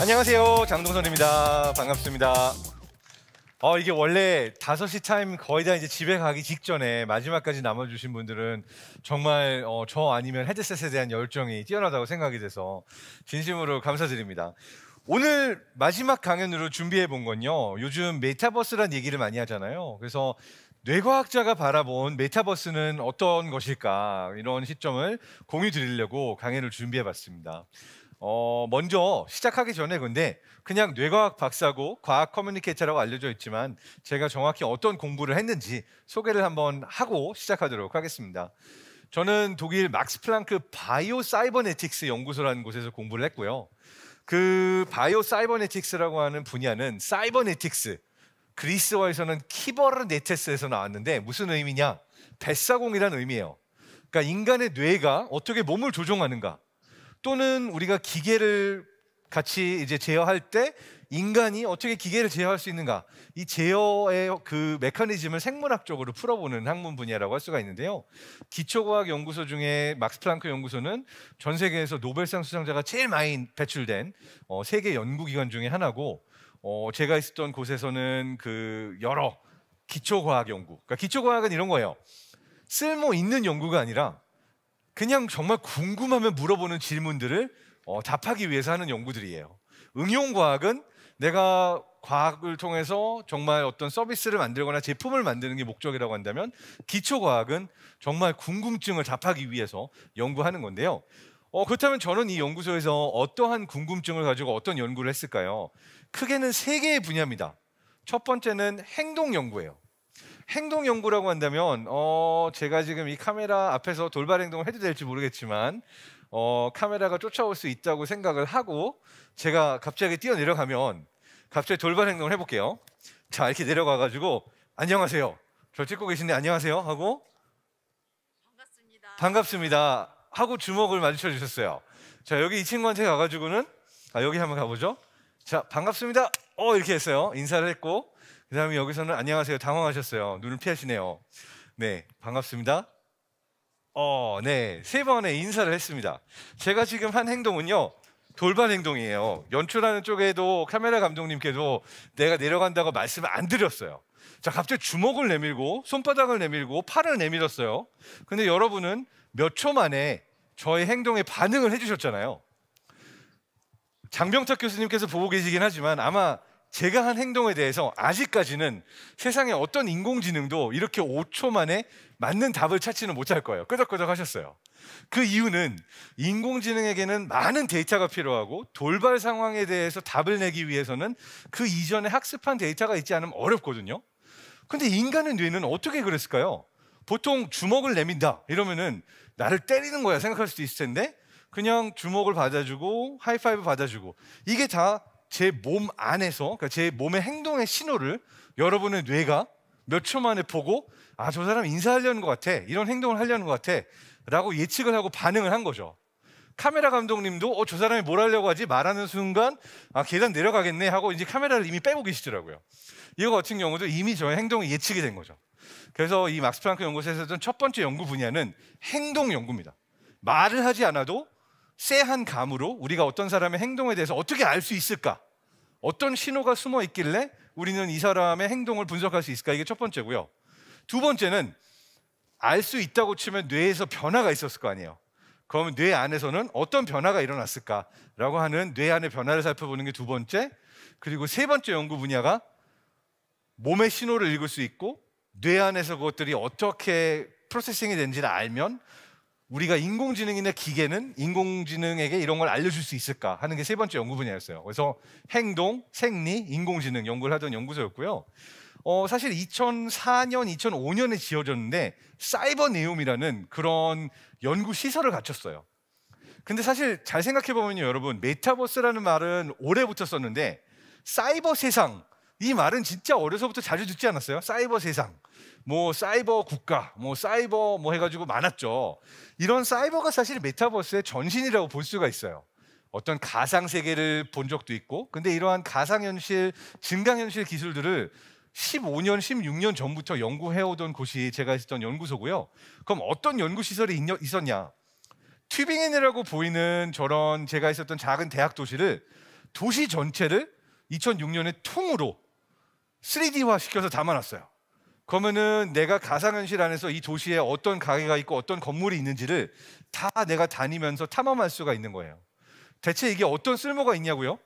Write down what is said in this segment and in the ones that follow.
안녕하세요. 장동선입니다. 반갑습니다. 어, 이게 원래 5시 타임 거의 다 이제 집에 가기 직전에 마지막까지 남아주신 분들은 정말 어, 저 아니면 헤드셋에 대한 열정이 뛰어나다고 생각이 돼서 진심으로 감사드립니다. 오늘 마지막 강연으로 준비해 본 건요. 요즘 메타버스란 얘기를 많이 하잖아요. 그래서 뇌과학자가 바라본 메타버스는 어떤 것일까 이런 시점을 공유 드리려고 강연을 준비해 봤습니다. 어, 먼저 시작하기 전에 근데 그냥 뇌과학 박사고 과학 커뮤니케이터라고 알려져 있지만 제가 정확히 어떤 공부를 했는지 소개를 한번 하고 시작하도록 하겠습니다. 저는 독일 막스 플랑크 바이오 사이버네틱스 연구소라는 곳에서 공부를 했고요. 그 바이오 사이버네틱스라고 하는 분야는 사이버네틱스 그리스어에서는 키버르네테스에서 나왔는데 무슨 의미냐? 뱃사공이란 의미예요. 그러니까 인간의 뇌가 어떻게 몸을 조종하는가? 또는 우리가 기계를 같이 이제 제어할 때 인간이 어떻게 기계를 제어할 수 있는가 이 제어의 그 메커니즘을 생물학적으로 풀어보는 학문 분야라고 할 수가 있는데요. 기초과학 연구소 중에 막스 플랑크 연구소는 전 세계에서 노벨상 수상자가 제일 많이 배출된 어, 세계 연구기관 중의 하나고 어, 제가 있었던 곳에서는 그 여러 기초과학 연구. 그러니까 기초과학은 이런 거예요. 쓸모 있는 연구가 아니라 그냥 정말 궁금하면 물어보는 질문들을 어, 답하기 위해서 하는 연구들이에요. 응용과학은 내가 과학을 통해서 정말 어떤 서비스를 만들거나 제품을 만드는 게 목적이라고 한다면 기초과학은 정말 궁금증을 답하기 위해서 연구하는 건데요. 어, 그렇다면 저는 이 연구소에서 어떠한 궁금증을 가지고 어떤 연구를 했을까요? 크게는 세 개의 분야입니다. 첫 번째는 행동 연구예요. 행동 연구라고 한다면 어, 제가 지금 이 카메라 앞에서 돌발 행동을 해도 될지 모르겠지만 어, 카메라가 쫓아올 수 있다고 생각을 하고 제가 갑자기 뛰어 내려가면 갑자기 돌발 행동을 해볼게요. 자 이렇게 내려가 가지고 안녕하세요. 저 찍고 계신데 안녕하세요 하고 반갑습니다. 반갑습니다. 하고 주먹을 마주쳐 주셨어요. 자 여기 이 친구한테 가가지고는 아, 여기 한번 가보죠. 자 반갑습니다. 어 이렇게 했어요. 인사를 했고 그 다음에 여기서는 안녕하세요. 당황하셨어요. 눈을 피하시네요. 네, 반갑습니다. 어, 네. 세 번의 인사를 했습니다. 제가 지금 한 행동은요. 돌발 행동이에요. 연출하는 쪽에도 카메라 감독님께도 내가 내려간다고 말씀을 안 드렸어요. 자, 갑자기 주먹을 내밀고 손바닥을 내밀고 팔을 내밀었어요. 근데 여러분은 몇 초 만에 저의 행동에 반응을 해주셨잖아요. 장병탁 교수님께서 보고 계시긴 하지만 아마 제가 한 행동에 대해서 아직까지는 세상에 어떤 인공지능도 이렇게 5초 만에 맞는 답을 찾지는 못할 거예요. 끄덕끄덕 하셨어요. 그 이유는 인공지능에게는 많은 데이터가 필요하고 돌발 상황에 대해서 답을 내기 위해서는 그 이전에 학습한 데이터가 있지 않으면 어렵거든요. 근데 인간의 뇌는 어떻게 그랬을까요? 보통 주먹을 내민다 이러면은 나를 때리는 거야 생각할 수도 있을 텐데 그냥 주먹을 받아주고 하이파이브 받아주고 이게 다 제몸 안에서 그러니까 제 몸의 행동의 신호를 여러분의 뇌가 몇 초 만에 보고 아 저 사람 인사하려는 것 같아 이런 행동을 하려는 것 같아 라고 예측을 하고 반응을 한 거죠 카메라 감독님도 어 저 사람이 뭘 하려고 하지 말하는 순간 아 계단 내려가겠네 하고 이제 카메라를 이미 빼고 계시더라고요 이거 같은 경우도 이미 저의 행동이 예측이 된 거죠 그래서 이 막스 프랑크 연구소에서 했던 첫 번째 연구 분야는 행동 연구입니다 말을 하지 않아도 쎄한 감으로 우리가 어떤 사람의 행동에 대해서 어떻게 알 수 있을까? 어떤 신호가 숨어 있길래 우리는 이 사람의 행동을 분석할 수 있을까? 이게 첫 번째고요. 두 번째는 알 수 있다고 치면 뇌에서 변화가 있었을 거 아니에요. 그러면 뇌 안에서는 어떤 변화가 일어났을까라고 하는 뇌 안의 변화를 살펴보는 게 두 번째. 그리고 세 번째 연구 분야가 몸의 신호를 읽을 수 있고 뇌 안에서 그것들이 어떻게 프로세싱이 는지를 알면 우리가 인공지능이나 기계는 인공지능에게 이런 걸 알려줄 수 있을까 하는 게 세 번째 연구 분야였어요. 그래서 행동, 생리, 인공지능 연구를 하던 연구소였고요. 어, 사실 2004년, 2005년에 지어졌는데 사이버네움이라는 그런 연구 시설을 갖췄어요. 근데 사실 잘 생각해 보면요, 여러분 메타버스라는 말은 오래 붙였었는데 사이버 세상 이 말은 진짜 어려서부터 자주 듣지 않았어요? 사이버 세상, 뭐 사이버 국가, 뭐 사이버 뭐 해가지고 많았죠. 이런 사이버가 사실 메타버스의 전신이라고 볼 수가 있어요. 어떤 가상 세계를 본 적도 있고, 근데 이러한 가상 현실, 증강 현실 기술들을 15년, 16년 전부터 연구해오던 곳이 제가 있었던 연구소고요. 그럼 어떤 연구 시설이 있었냐? 튜빙엔이라고 보이는 저런 제가 있었던 작은 대학 도시를 도시 전체를 2006년에 통으로 3D화 시켜서 담아놨어요. 그러면은 내가 가상현실 안에서 이 도시에 어떤 가게가 있고 어떤 건물이 있는지를 다 내가 다니면서 탐험할 수가 있는 거예요. 대체 이게 어떤 쓸모가 있냐고요?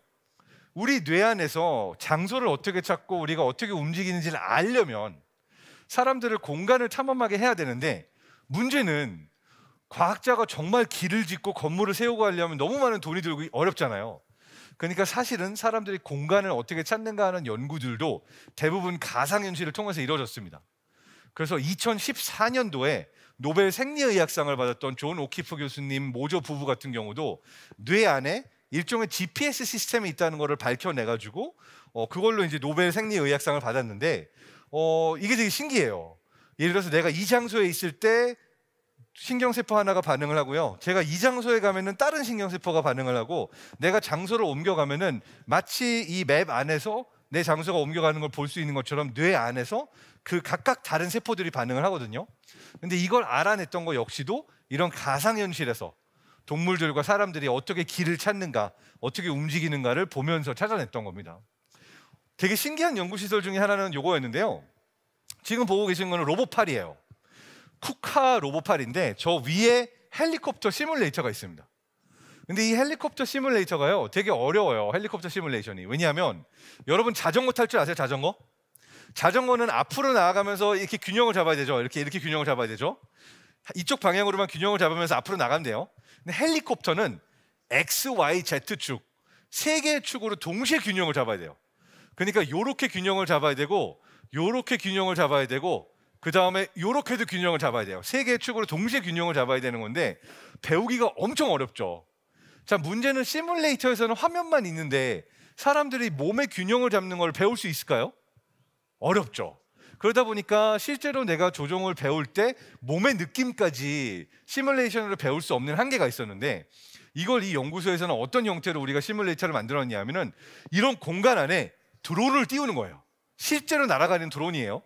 우리 뇌 안에서 장소를 어떻게 찾고 우리가 어떻게 움직이는지를 알려면 사람들을 공간을 탐험하게 해야 되는데 문제는 과학자가 정말 길을 짓고 건물을 세우고 하려면 너무 많은 돈이 들고 어렵잖아요. 그러니까 사실은 사람들이 공간을 어떻게 찾는가 하는 연구들도 대부분 가상현실을 통해서 이루어졌습니다. 그래서 2014년도에 노벨 생리의학상을 받았던 존 오키프 교수님 모조 부부 같은 경우도 뇌 안에 일종의 GPS 시스템이 있다는 것을 밝혀내가지고 어, 그걸로 이제 노벨 생리의학상을 받았는데 어, 이게 되게 신기해요. 예를 들어서 내가 이 장소에 있을 때 신경세포 하나가 반응을 하고요. 제가 이 장소에 가면은 다른 신경세포가 반응을 하고 내가 장소를 옮겨가면은 마치 이 맵 안에서 내 장소가 옮겨가는 걸 볼 수 있는 것처럼 뇌 안에서 그 각각 다른 세포들이 반응을 하거든요. 근데 이걸 알아냈던 거 역시도 이런 가상현실에서 동물들과 사람들이 어떻게 길을 찾는가, 어떻게 움직이는가를 보면서 찾아냈던 겁니다. 되게 신기한 연구시설 중에 하나는 요거였는데요. 지금 보고 계신 거는 로봇팔이에요. 쿠카 로봇팔인데저 위에 헬리콥터 시뮬레이터가 있습니다. 근데 이 헬리콥터 시뮬레이터가요 되게 어려워요. 헬리콥터 시뮬레이션이 왜냐하면 여러분 자전거 탈 줄 아세요? 자전거? 자전거는 앞으로 나아가면서 이렇게 균형을 잡아야 되죠. 이렇게 이렇게 균형을 잡아야 되죠. 이쪽 방향으로만 균형을 잡으면서 앞으로 나가면 돼요. 근데 헬리콥터는 X, Y, Z 축 세 개의 축으로 동시에 균형을 잡아야 돼요. 그러니까 이렇게 균형을 잡아야 되고 이렇게 균형을 잡아야 되고 그 다음에 요렇게도 균형을 잡아야 돼요. 세 개의 축으로 동시에 균형을 잡아야 되는 건데 배우기가 엄청 어렵죠. 자 문제는 시뮬레이터에서는 화면만 있는데 사람들이 몸의 균형을 잡는 걸 배울 수 있을까요? 어렵죠. 그러다 보니까 실제로 내가 조종을 배울 때 몸의 느낌까지 시뮬레이션으로 배울 수 없는 한계가 있었는데 이걸 이 연구소에서는 어떤 형태로 우리가 시뮬레이터를 만들었냐 하면은 이런 공간 안에 드론을 띄우는 거예요. 실제로 날아가는 드론이에요.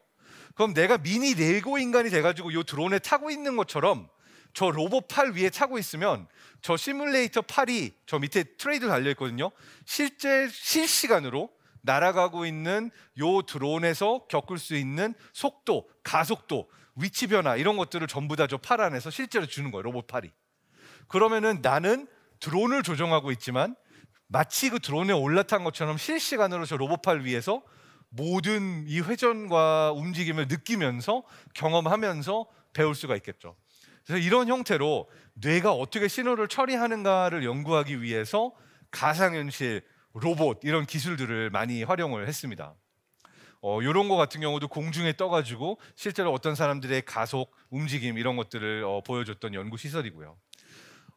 그럼 내가 미니 레고 인간이 돼가지고 요 드론에 타고 있는 것처럼 저 로봇 팔 위에 타고 있으면 저 시뮬레이터 팔이 저 밑에 트레이드 달려 있거든요. 실제 실시간으로 날아가고 있는 요 드론에서 겪을 수 있는 속도, 가속도, 위치 변화 이런 것들을 전부 다 저 팔 안에서 실제로 주는 거예요. 로봇 팔이. 그러면은 나는 드론을 조종하고 있지만 마치 그 드론에 올라탄 것처럼 실시간으로 저 로봇팔 위에서 모든 이 회전과 움직임을 느끼면서 경험하면서 배울 수가 있겠죠. 그래서 이런 형태로 뇌가 어떻게 신호를 처리하는가를 연구하기 위해서 가상현실, 로봇 이런 기술들을 많이 활용을 했습니다. 어, 이런 거 같은 경우도 공중에 떠가지고 실제로 어떤 사람들의 가속, 움직임 이런 것들을 어, 보여줬던 연구 시설이고요.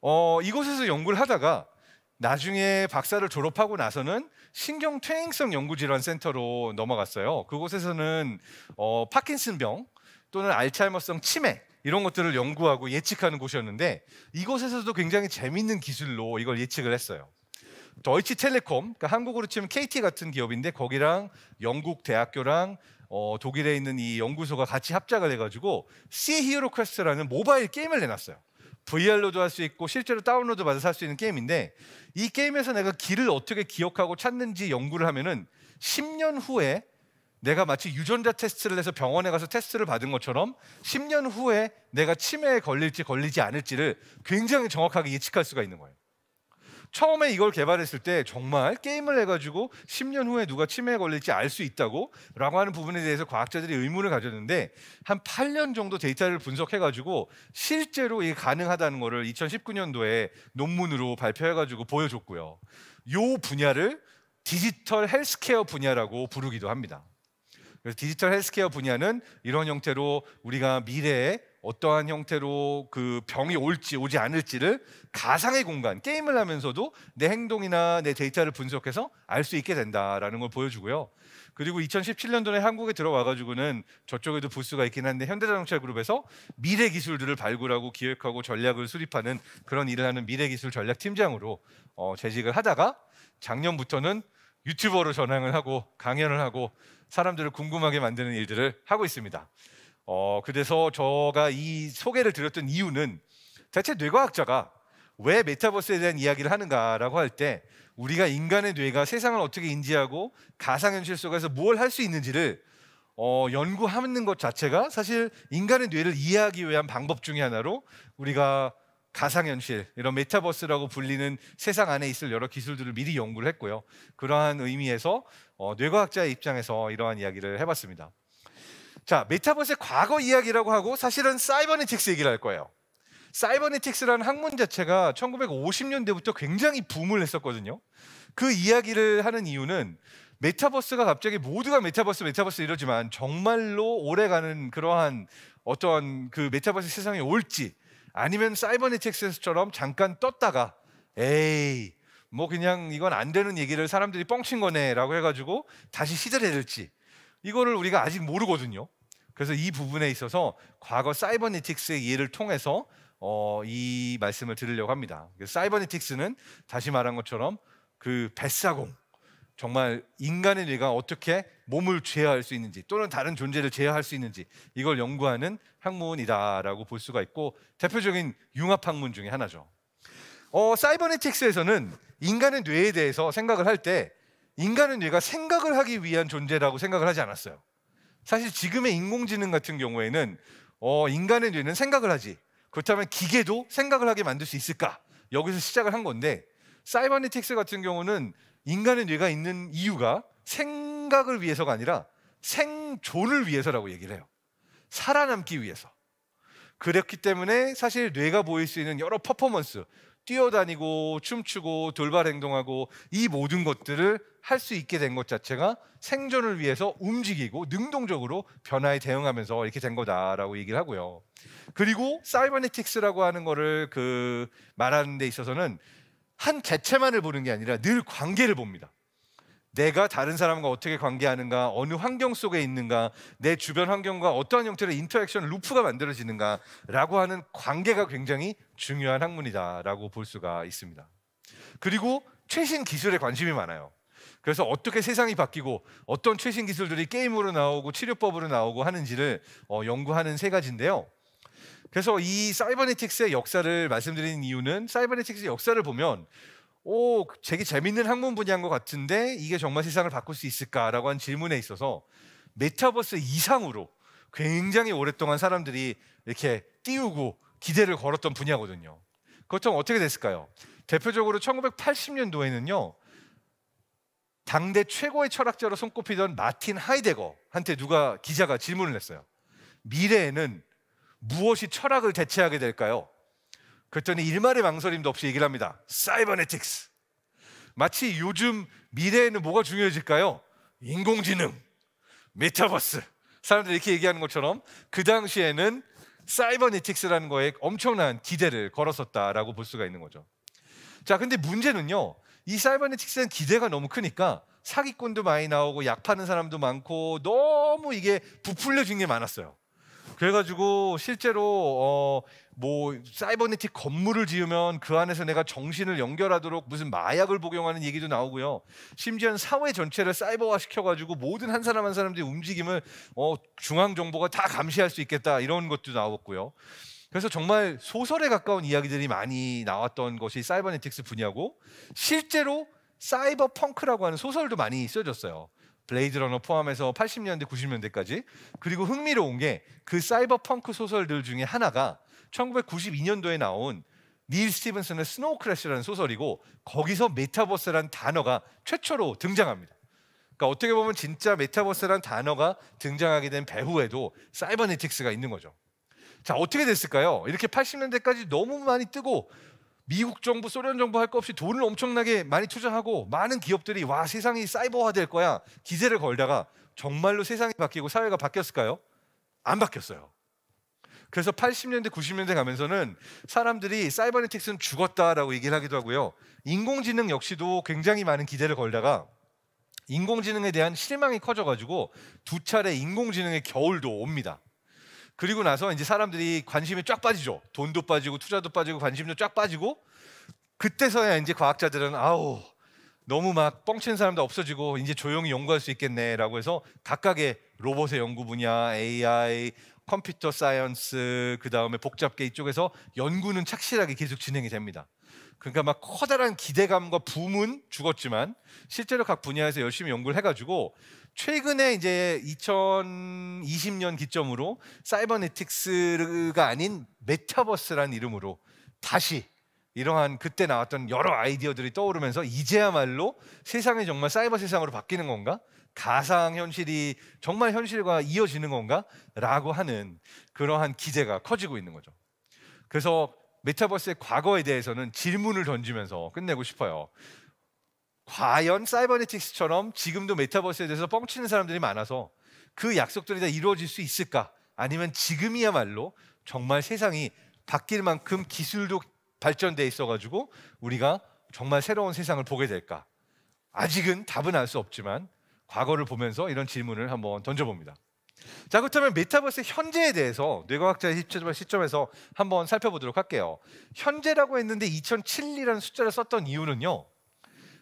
어, 이곳에서 연구를 하다가 나중에 박사를 졸업하고 나서는 신경퇴행성 연구질환 센터로 넘어갔어요. 그곳에서는 어, 파킨슨병 또는 알츠하이머성 치매 이런 것들을 연구하고 예측하는 곳이었는데 이곳에서도 굉장히 재밌는 기술로 이걸 예측을 했어요. 더이치텔레콤, 그러니까 한국으로 치면 KT 같은 기업인데 거기랑 영국 대학교랑 어, 독일에 있는 이 연구소가 같이 합작을 해가지고 시 히어로 퀘스트라는 모바일 게임을 내놨어요. VR로도 할 수 있고 실제로 다운로드 받아서 할 수 있는 게임인데 이 게임에서 내가 길을 어떻게 기억하고 찾는지 연구를 하면은 10년 후에 내가 마치 유전자 테스트를 해서 병원에 가서 테스트를 받은 것처럼 10년 후에 내가 치매에 걸릴지 걸리지 않을지를 굉장히 정확하게 예측할 수가 있는 거예요. 처음에 이걸 개발했을 때 정말 게임을 해가지고 10년 후에 누가 치매에 걸릴지 알 수 있다고 라고 하는 부분에 대해서 과학자들이 의문을 가졌는데 한 8년 정도 데이터를 분석해가지고 실제로 이게 가능하다는 거를 2019년도에 논문으로 발표해가지고 보여줬고요. 요 분야를 디지털 헬스케어 분야라고 부르기도 합니다. 그래서 디지털 헬스케어 분야는 이런 형태로 우리가 미래에 어떠한 형태로 그 병이 올지 오지 않을지를 가상의 공간 게임을 하면서도 내 행동이나 내 데이터를 분석해서 알 수 있게 된다라는 걸 보여주고요. 그리고 2017년도에 한국에 들어와가지고는 저쪽에도 부스가 있긴 한데 현대자동차 그룹에서 미래 기술들을 발굴하고 기획하고 전략을 수립하는 그런 일을 하는 미래기술 전략 팀장으로 어, 재직을 하다가 작년부터는 유튜버로 전향을 하고 강연을 하고 사람들을 궁금하게 만드는 일들을 하고 있습니다. 어, 그래서 제가 이 소개를 드렸던 이유는 대체 뇌과학자가 왜 메타버스에 대한 이야기를 하는가라고 할 때 우리가 인간의 뇌가 세상을 어떻게 인지하고 가상현실 속에서 무뭘할 수 있는지를 어, 연구하는 것 자체가 사실 인간의 뇌를 이해하기 위한 방법 중의 하나로 우리가 가상현실, 이런 메타버스라고 불리는 세상 안에 있을 여러 기술들을 미리 연구를 했고요. 그러한 의미에서 어, 뇌과학자의 입장에서 이러한 이야기를 해봤습니다. 자, 메타버스의 과거 이야기라고 하고 사실은 사이버네틱스 얘기를 할 거예요. 사이버네틱스라는 학문 자체가 1950년대부터 굉장히 붐을 했었거든요. 그 이야기를 하는 이유는 메타버스가 갑자기 모두가 메타버스 메타버스 이러지만 정말로 오래가는 그러한 어떤 그 메타버스 세상에 올지 아니면 사이버네틱스처럼 잠깐 떴다가 에이 뭐 그냥 이건 안 되는 얘기를 사람들이 뻥친 거네라고 해가지고 다시 시들해질지 이거를 우리가 아직 모르거든요. 그래서 이 부분에 있어서 과거 사이버네틱스의예를 통해서 어, 이 말씀을 드리려고 합니다. 사이버니틱스는 다시 말한 것처럼 그 뱃사공 정말 인간의 뇌가 어떻게 몸을 제어할 수 있는지 또는 다른 존재를 제어할 수 있는지 이걸 연구하는 학문이다라고 볼 수가 있고 대표적인 융합 학문 중의 하나죠. 어, 사이버네틱스에서는 인간의 뇌에 대해서 생각을 할 때 인간의 뇌가 생각을 하기 위한 존재라고 생각을 하지 않았어요. 사실 지금의 인공지능 같은 경우에는 어, 인간의 뇌는 생각을 하지. 그렇다면 기계도 생각을 하게 만들 수 있을까? 여기서 시작을 한 건데 사이버네틱스 같은 경우는 인간의 뇌가 있는 이유가 생각을 위해서가 아니라 생존을 위해서라고 얘기를 해요. 살아남기 위해서. 그렇기 때문에 사실 뇌가 보일 수 있는 여러 퍼포먼스, 뛰어다니고 춤추고 돌발 행동하고 이 모든 것들을 할수 있게 된 것 자체가 생존을 위해서 움직이고 능동적으로 변화에 대응하면서 이렇게 된 거다라고 얘기를 하고요. 그리고 사이버네틱스라고 하는 거를 그 말하는 데 있어서는 한 개체만을 보는 게 아니라 늘 관계를 봅니다. 내가 다른 사람과 어떻게 관계하는가, 어느 환경 속에 있는가, 내 주변 환경과 어떠한 형태로인터랙션 루프가 만들어지는가라고 하는 관계가 굉장히 중요한 학문이다라고 볼 수가 있습니다. 그리고 최신 기술에 관심이 많아요. 그래서 어떻게 세상이 바뀌고 어떤 최신 기술들이 게임으로 나오고 치료법으로 나오고 하는지를 어, 연구하는 세 가지인데요. 그래서 이 사이버네틱스의 역사를 말씀드리는 이유는 사이버네틱스 역사를 보면 오, 되게 재밌는 학문 분야인 것 같은데 이게 정말 세상을 바꿀 수 있을까라고 한 질문에 있어서 메타버스 이상으로 굉장히 오랫동안 사람들이 이렇게 띄우고 기대를 걸었던 분야거든요. 그렇다면 어떻게 됐을까요? 대표적으로 1980년도에는요. 당대 최고의 철학자로 손꼽히던 마틴 하이데거한테 누가 기자가 질문을 했어요. 미래에는 무엇이 철학을 대체하게 될까요? 그랬더니 일말의 망설임도 없이 얘기를 합니다. 사이버네틱스. 마치 요즘 미래에는 뭐가 중요해질까요? 인공지능, 메타버스. 사람들이 이렇게 얘기하는 것처럼 그 당시에는 사이버네틱스라는 거에 엄청난 기대를 걸었었다라고 볼 수가 있는 거죠. 자, 근데 문제는요. 이사이버넷직스는 기대가 너무 크니까 사기꾼도 많이 나오고 약 파는 사람도 많고 너무 이게 부풀려진 게 많았어요. 그래가지고 실제로 어뭐 사이버네틱 건물을 지으면 그 안에서 내가 정신을 연결하도록 무슨 마약을 복용하는 얘기도 나오고요. 심지어는 사회 전체를 사이버화 시켜가지고 모든 한 사람 한 사람들의 움직임을 어 중앙 정보가 다 감시할 수 있겠다 이런 것도 나왔고요. 그래서 정말 소설에 가까운 이야기들이 많이 나왔던 것이 사이버네틱스 분야고 실제로 사이버 펑크라고 하는 소설도 많이 써졌어요. 블레이드러너 포함해서 80년대, 90년대까지. 그리고 흥미로운 게 그 사이버 펑크 소설들 중에 하나가 1992년도에 나온 닐 스티븐슨의 스노우 크래시라는 소설이고 거기서 메타버스라는 단어가 최초로 등장합니다. 그러니까 어떻게 보면 진짜 메타버스라는 단어가 등장하게 된 배후에도 사이버네틱스가 있는 거죠. 자, 어떻게 됐을까요? 이렇게 80년대까지 너무 많이 뜨고 미국 정부, 소련 정부 할 거 없이 돈을 엄청나게 많이 투자하고 많은 기업들이 와, 세상이 사이버화 될 거야. 기세를 걸다가 정말로 세상이 바뀌고 사회가 바뀌었을까요? 안 바뀌었어요. 그래서 80년대, 90년대 가면서는 사람들이 사이버네틱스는 죽었다라고 얘기를 하기도 하고요. 인공지능 역시도 굉장히 많은 기대를 걸다가 인공지능에 대한 실망이 커져가지고 두 차례 인공지능의 겨울도 옵니다. 그리고 나서 이제 사람들이 관심이 쫙 빠지죠. 돈도 빠지고 투자도 빠지고 관심도 쫙 빠지고 그때서야 이제 과학자들은 아우 너무 막뻥친 사람도 없어지고 이제 조용히 연구할 수 있겠네라고 해서 각각의 로봇의 연구 분야, AI, 컴퓨터 사이언스, 그 다음에 복잡계 이쪽에서 연구는 착실하게 계속 진행이 됩니다. 그러니까 막 커다란 기대감과 붐은 죽었지만 실제로 각 분야에서 열심히 연구를 해가지고 최근에 이제 2020년 기점으로 사이버네틱스가 아닌 메타버스라는 이름으로 다시 이러한 그때 나왔던 여러 아이디어들이 떠오르면서 이제야말로 세상이 정말 사이버 세상으로 바뀌는 건가? 가상 현실이 정말 현실과 이어지는 건가? 라고 하는 그러한 기대가 커지고 있는 거죠. 그래서 메타버스의 과거에 대해서는 질문을 던지면서 끝내고 싶어요. 과연 사이버네틱스처럼 지금도 메타버스에 대해서 뻥치는 사람들이 많아서 그 약속들이 다 이루어질 수 있을까? 아니면 지금이야말로 정말 세상이 바뀔 만큼 기술도 발전돼 있어가지고 우리가 정말 새로운 세상을 보게 될까? 아직은 답은 알 수 없지만 과거를 보면서 이런 질문을 한번 던져봅니다. 자 그렇다면 메타버스 현재에 대해서 뇌과학자의 시점에서 한번 살펴보도록 할게요. 현재라고 했는데 2007이라는 숫자를 썼던 이유는요.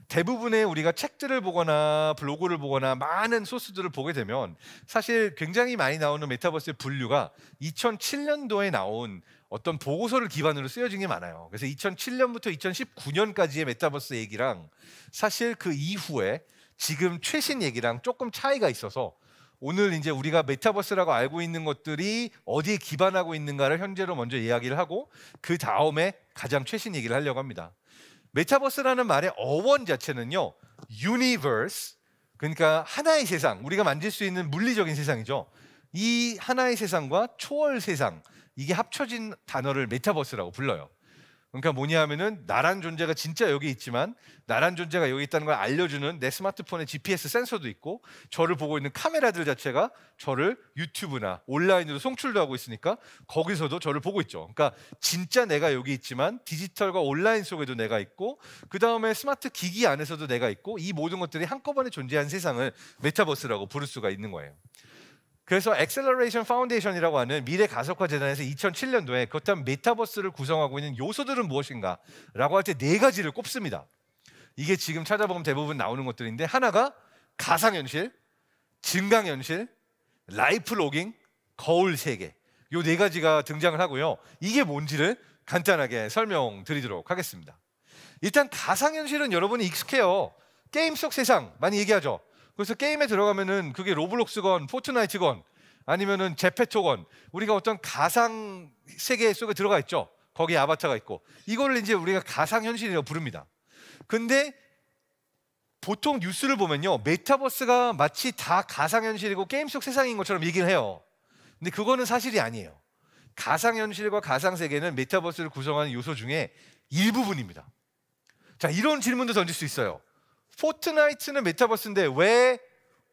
대부분의 우리가 책들을 보거나 블로그를 보거나 많은 소스들을 보게 되면 사실 굉장히 많이 나오는 메타버스의 분류가 2007년도에 나온 어떤 보고서를 기반으로 쓰여진 게 많아요. 그래서 2007년부터 2019년까지의 메타버스 얘기랑 사실 그 이후에 지금 최신 얘기랑 조금 차이가 있어서 오늘 이제 우리가 메타버스라고 알고 있는 것들이 어디에 기반하고 있는가를 현재로 먼저 이야기를 하고 그 다음에 가장 최신 얘기를 하려고 합니다. 메타버스라는 말의 어원 자체는요. 유니버스 그러니까 하나의 세상, 우리가 만질 수 있는 물리적인 세상이죠. 이 하나의 세상과 초월 세상 이게 합쳐진 단어를 메타버스라고 불러요. 그러니까 뭐냐 하면은 나란 존재가 진짜 여기 있지만 나란 존재가 여기 있다는 걸 알려주는 내스마트폰의 GPS 센서도 있고 저를 보고 있는 카메라들 자체가 저를 유튜브나 온라인으로 송출도 하고 있으니까 거기서도 저를 보고 있죠. 그러니까 진짜 내가 여기 있지만 디지털과 온라인 속에도 내가 있고 그 다음에 스마트 기기 안에서도 내가 있고 이 모든 것들이 한꺼번에 존재한 세상을 메타버스라고 부를 수가 있는 거예요. 그래서 엑셀러레이션 파운데이션이라고 하는 미래 가속화 재단에서 2007년도에 그렇다면 메타버스를 구성하고 있는 요소들은 무엇인가? 라고 할 때 네 가지를 꼽습니다. 이게 지금 찾아보면 대부분 나오는 것들인데 하나가 가상현실, 증강현실, 라이프로깅, 거울 세계 요 네 가지가 등장을 하고요. 이게 뭔지를 간단하게 설명드리도록 하겠습니다. 일단 가상현실은 여러분이 익숙해요. 게임 속 세상 많이 얘기하죠. 그래서 게임에 들어가면은 그게 로블록스건 포트나이트건 아니면은 제페토건 우리가 어떤 가상 세계 속에 들어가 있죠. 거기에 아바타가 있고 이걸 이제 우리가 가상 현실이라고 부릅니다. 근데 보통 뉴스를 보면요. 메타버스가 마치 다 가상 현실이고 게임 속 세상인 것처럼 얘기를 해요. 근데 그거는 사실이 아니에요. 가상 현실과 가상 세계는 메타버스를 구성하는 요소 중에 일부분입니다. 자, 이런 질문도 던질 수 있어요. 포트나이트는 메타버스인데 왜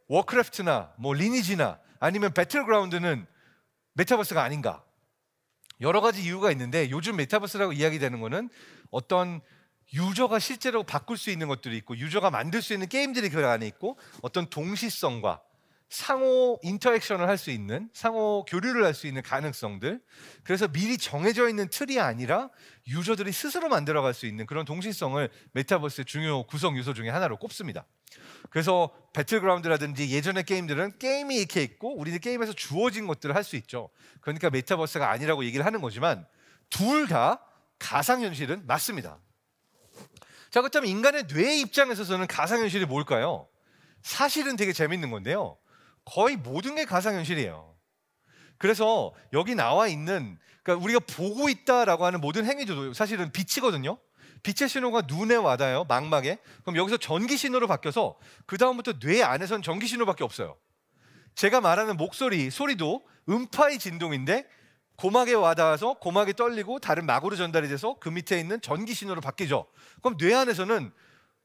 워크래프트나 뭐 리니지나 아니면 배틀그라운드는 메타버스가 아닌가? 여러 가지 이유가 있는데 요즘 메타버스라고 이야기되는 거는 어떤 유저가 실제로 바꿀 수 있는 것들이 있고 유저가 만들 수 있는 게임들이 그 안에 있고 어떤 동시성과 상호 인터액션을 할 수 있는 상호 교류를 할 수 있는 가능성들 그래서 미리 정해져 있는 틀이 아니라 유저들이 스스로 만들어갈 수 있는 그런 동시성을 메타버스의 중요 구성 요소 중에 하나로 꼽습니다. 그래서 배틀그라운드라든지 예전의 게임들은 게임이 이렇게 있고 우리는 게임에서 주어진 것들을 할 수 있죠. 그러니까 메타버스가 아니라고 얘기를 하는 거지만 둘 다 가상현실은 맞습니다. 자 그렇다면 인간의 뇌 입장에서는 가상현실이 뭘까요? 사실은 되게 재밌는 건데요. 거의 모든 게 가상현실이에요. 그래서 여기 나와 있는 그러니까 우리가 보고 있다라고 하는 모든 행위도 들 사실은 빛이거든요. 빛의 신호가 눈에 와닿아요. 망막에. 그럼 여기서 전기 신호로 바뀌어서 그 다음부터 뇌 안에선 전기 신호밖에 없어요. 제가 말하는 목소리, 소리도 음파의 진동인데 고막에 와닿아서 고막이 떨리고 다른 막으로 전달이 돼서 그 밑에 있는 전기 신호로 바뀌죠. 그럼 뇌 안에서는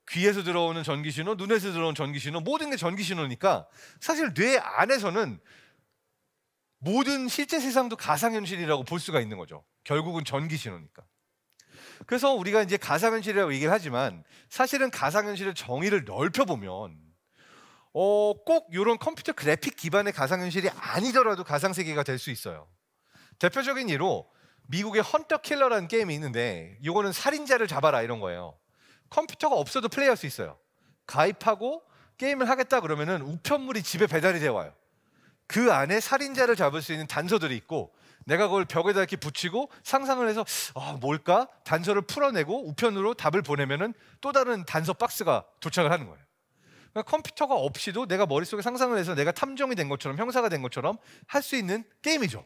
귀에서 들어오는 전기 신호, 눈에서 들어오는 전기 신호, 모든 게 전기 신호니까 사실 뇌 안에서는 모든 실제 세상도 가상현실이라고 볼 수가 있는 거죠. 결국은 전기 신호니까. 그래서 우리가 이제 가상현실이라고 얘기를 하지만 사실은 가상현실의 정의를 넓혀보면 어, 꼭 이런 컴퓨터 그래픽 기반의 가상현실이 아니더라도 가상세계가 될 수 있어요. 대표적인 예로 미국의 헌터 킬러라는 게임이 있는데 이거는 살인자를 잡아라 이런 거예요. 컴퓨터가 없어도 플레이할 수 있어요. 가입하고 게임을 하겠다 그러면은 우편물이 집에 배달이 되어 와요. 그 안에 살인자를 잡을 수 있는 단서들이 있고 내가 그걸 벽에다 이렇게 붙이고 상상을 해서 아 뭘까 단서를 풀어내고 우편으로 답을 보내면은 또 다른 단서 박스가 도착을 하는 거예요. 그러니까 컴퓨터가 없이도 내가 머릿속에 상상을 해서 내가 탐정이 된 것처럼 형사가 된 것처럼 할 수 있는 게임이죠.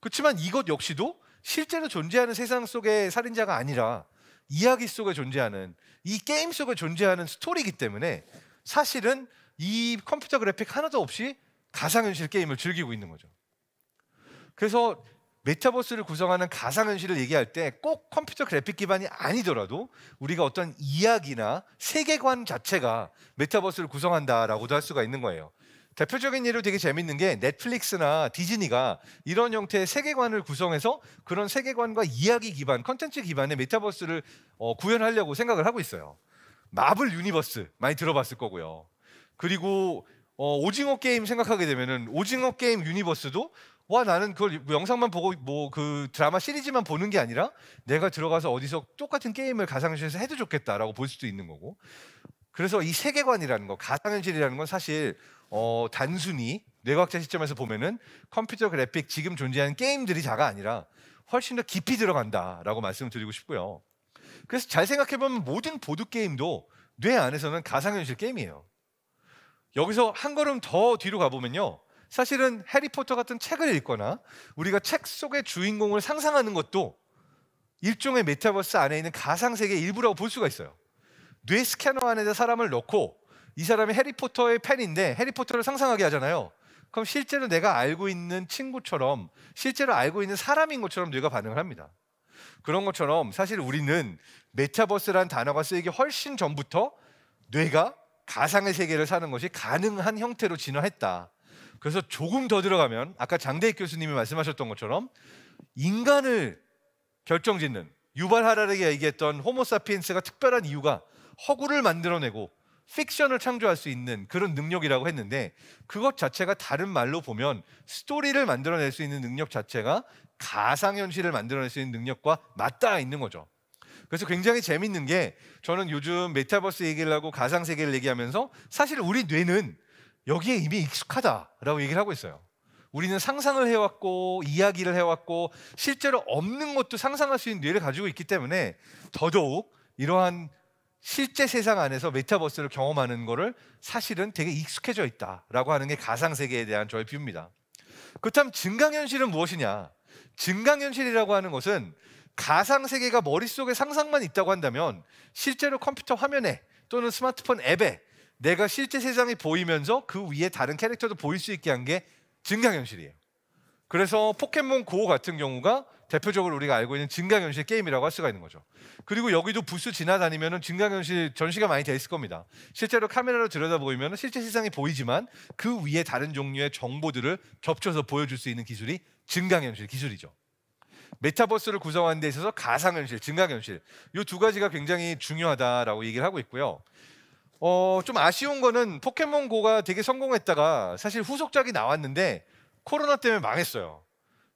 그렇지만 이것 역시도 실제로 존재하는 세상 속의 살인자가 아니라 이야기 속에 존재하는 이 게임 속에 존재하는 스토리이기 때문에 사실은 이 컴퓨터 그래픽 하나도 없이 가상현실 게임을 즐기고 있는 거죠. 그래서 메타버스를 구성하는 가상현실을 얘기할 때 꼭 컴퓨터 그래픽 기반이 아니더라도 우리가 어떤 이야기나 세계관 자체가 메타버스를 구성한다라고도 할 수가 있는 거예요. 대표적인 예로 되게 재밌는 게 넷플릭스나 디즈니가 이런 형태의 세계관을 구성해서 그런 세계관과 이야기 기반, 컨텐츠 기반의 메타버스를 어, 구현하려고 생각을 하고 있어요. 마블 유니버스 많이 들어봤을 거고요. 그리고 어, 오징어 게임 생각하게 되면은 오징어 게임 유니버스도 와 나는 그걸 영상만 보고 뭐 그 드라마 시리즈만 보는 게 아니라 내가 들어가서 어디서 똑같은 게임을 가상현실에서 해도 좋겠다라고 볼 수도 있는 거고 그래서 이 세계관이라는 거, 가상현실이라는 건 사실 어, 단순히 뇌과학자 시점에서 보면은 컴퓨터 그래픽 지금 존재하는 게임들이 자가 아니라 훨씬 더 깊이 들어간다라고 말씀을 드리고 싶고요. 그래서 잘 생각해 보면 모든 보드 게임도 뇌 안에서는 가상현실 게임이에요. 여기서 한 걸음 더 뒤로 가보면요. 사실은 해리포터 같은 책을 읽거나 우리가 책 속의 주인공을 상상하는 것도 일종의 메타버스 안에 있는 가상세계의 일부라고 볼 수가 있어요. 뇌 스캐너 안에 사람을 넣고 이 사람이 해리포터의 팬인데 해리포터를 상상하게 하잖아요. 그럼 실제로 내가 알고 있는 친구처럼 실제로 알고 있는 사람인 것처럼 뇌가 반응을 합니다. 그런 것처럼 사실 우리는 메타버스란 단어가 쓰이기 훨씬 전부터 뇌가 가상의 세계를 사는 것이 가능한 형태로 진화했다. 그래서 조금 더 들어가면 아까 장대익 교수님이 말씀하셨던 것처럼 인간을 결정짓는 유발 하라르게 얘기했던 호모사피엔스가 특별한 이유가 허구를 만들어내고 픽션을 창조할 수 있는 그런 능력이라고 했는데 그것 자체가 다른 말로 보면 스토리를 만들어낼 수 있는 능력 자체가 가상현실을 만들어낼 수 있는 능력과 맞닿아 있는 거죠. 그래서 굉장히 재밌는 게 저는 요즘 메타버스 얘기를 하고 가상세계를 얘기하면서 사실 우리 뇌는 여기에 이미 익숙하다라고 얘기를 하고 있어요. 우리는 상상을 해왔고 이야기를 해왔고 실제로 없는 것도 상상할 수 있는 뇌를 가지고 있기 때문에 더더욱 이러한 실제 세상 안에서 메타버스를 경험하는 거를 사실은 되게 익숙해져 있다라고 하는 게 가상 세계에 대한 저의 뷰입니다. 그렇다면 증강현실은 무엇이냐? 증강현실이라고 하는 것은 가상 세계가 머릿속에 상상만 있다고 한다면 실제로 컴퓨터 화면에 또는 스마트폰 앱에 내가 실제 세상이 보이면서 그 위에 다른 캐릭터도 보일 수 있게 한 게 증강현실이에요. 그래서 포켓몬 고 같은 경우가 대표적으로 우리가 알고 있는 증강현실 게임이라고 할 수가 있는 거죠. 그리고 여기도 부스 지나다니면 증강현실 전시가 많이 되어 있을 겁니다. 실제로 카메라로 들여다보면 이 실제 세상이 보이지만 그 위에 다른 종류의 정보들을 겹쳐서 보여줄 수 있는 기술이 증강현실 기술이죠. 메타버스를 구성하는 데 있어서 가상현실, 증강현실 이 두 가지가 굉장히 중요하다라고 얘기를 하고 있고요. 어, 좀 아쉬운 거는 포켓몬고가 되게 성공했다가 사실 후속작이 나왔는데 코로나 때문에 망했어요.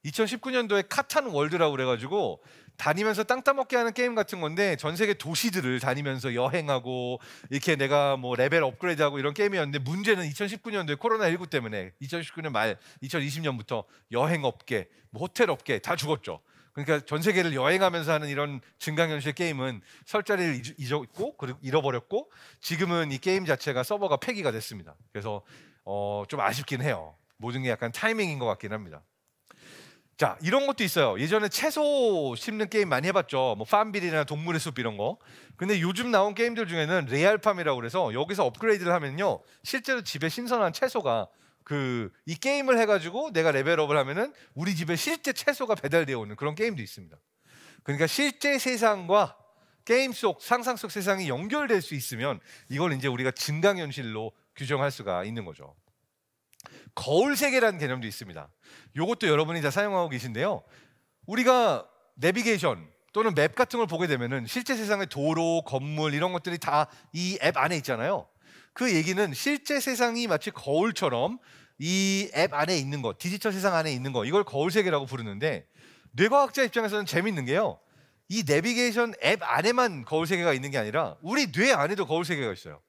2019년도에 카탄 월드라고 그래가지고 다니면서 땅 따먹게 하는 게임 같은 건데 전 세계 도시들을 다니면서 여행하고 이렇게 내가 뭐 레벨 업그레이드하고 이런 게임이었는데 문제는 2019년도에 코로나19 때문에 2019년 말 2020년부터 여행업계, 뭐 호텔업계 다 죽었죠. 그러니까 전 세계를 여행하면서 하는 이런 증강현실 게임은 설 자리를 잊었고 그리고 잃어버렸고 지금은 이 게임 자체가 서버가 폐기가 됐습니다. 그래서 어, 좀 아쉽긴 해요. 모든 게 약간 타이밍인 것 같긴 합니다. 자 이런 것도 있어요. 예전에 채소 심는 게임 많이 해봤죠. 뭐 팜빌이나 동물의 숲 이런 거. 근데 요즘 나온 게임들 중에는 레알팜이라고 그래서 여기서 업그레이드를 하면요, 실제로 집에 신선한 채소가 그 이 게임을 해가지고 내가 레벨업을 하면은 우리 집에 실제 채소가 배달되어 오는 그런 게임도 있습니다. 그러니까 실제 세상과 게임 속 상상 속 세상이 연결될 수 있으면 이걸 이제 우리가 증강현실로 규정할 수가 있는 거죠. 거울 세계라는 개념도 있습니다. 이것도 여러분이 다 사용하고 계신데요. 우리가 내비게이션 또는 맵 같은 걸 보게 되면은 실제 세상의 도로, 건물 이런 것들이 다 이 앱 안에 있잖아요. 그 얘기는 실제 세상이 마치 거울처럼 이 앱 안에 있는 것, 디지털 세상 안에 있는 것, 이걸 거울 세계라고 부르는데 뇌과학자 입장에서는 재밌는 게요. 이 내비게이션 앱 안에만 거울 세계가 있는 게 아니라 우리 뇌 안에도 거울 세계가 있어요.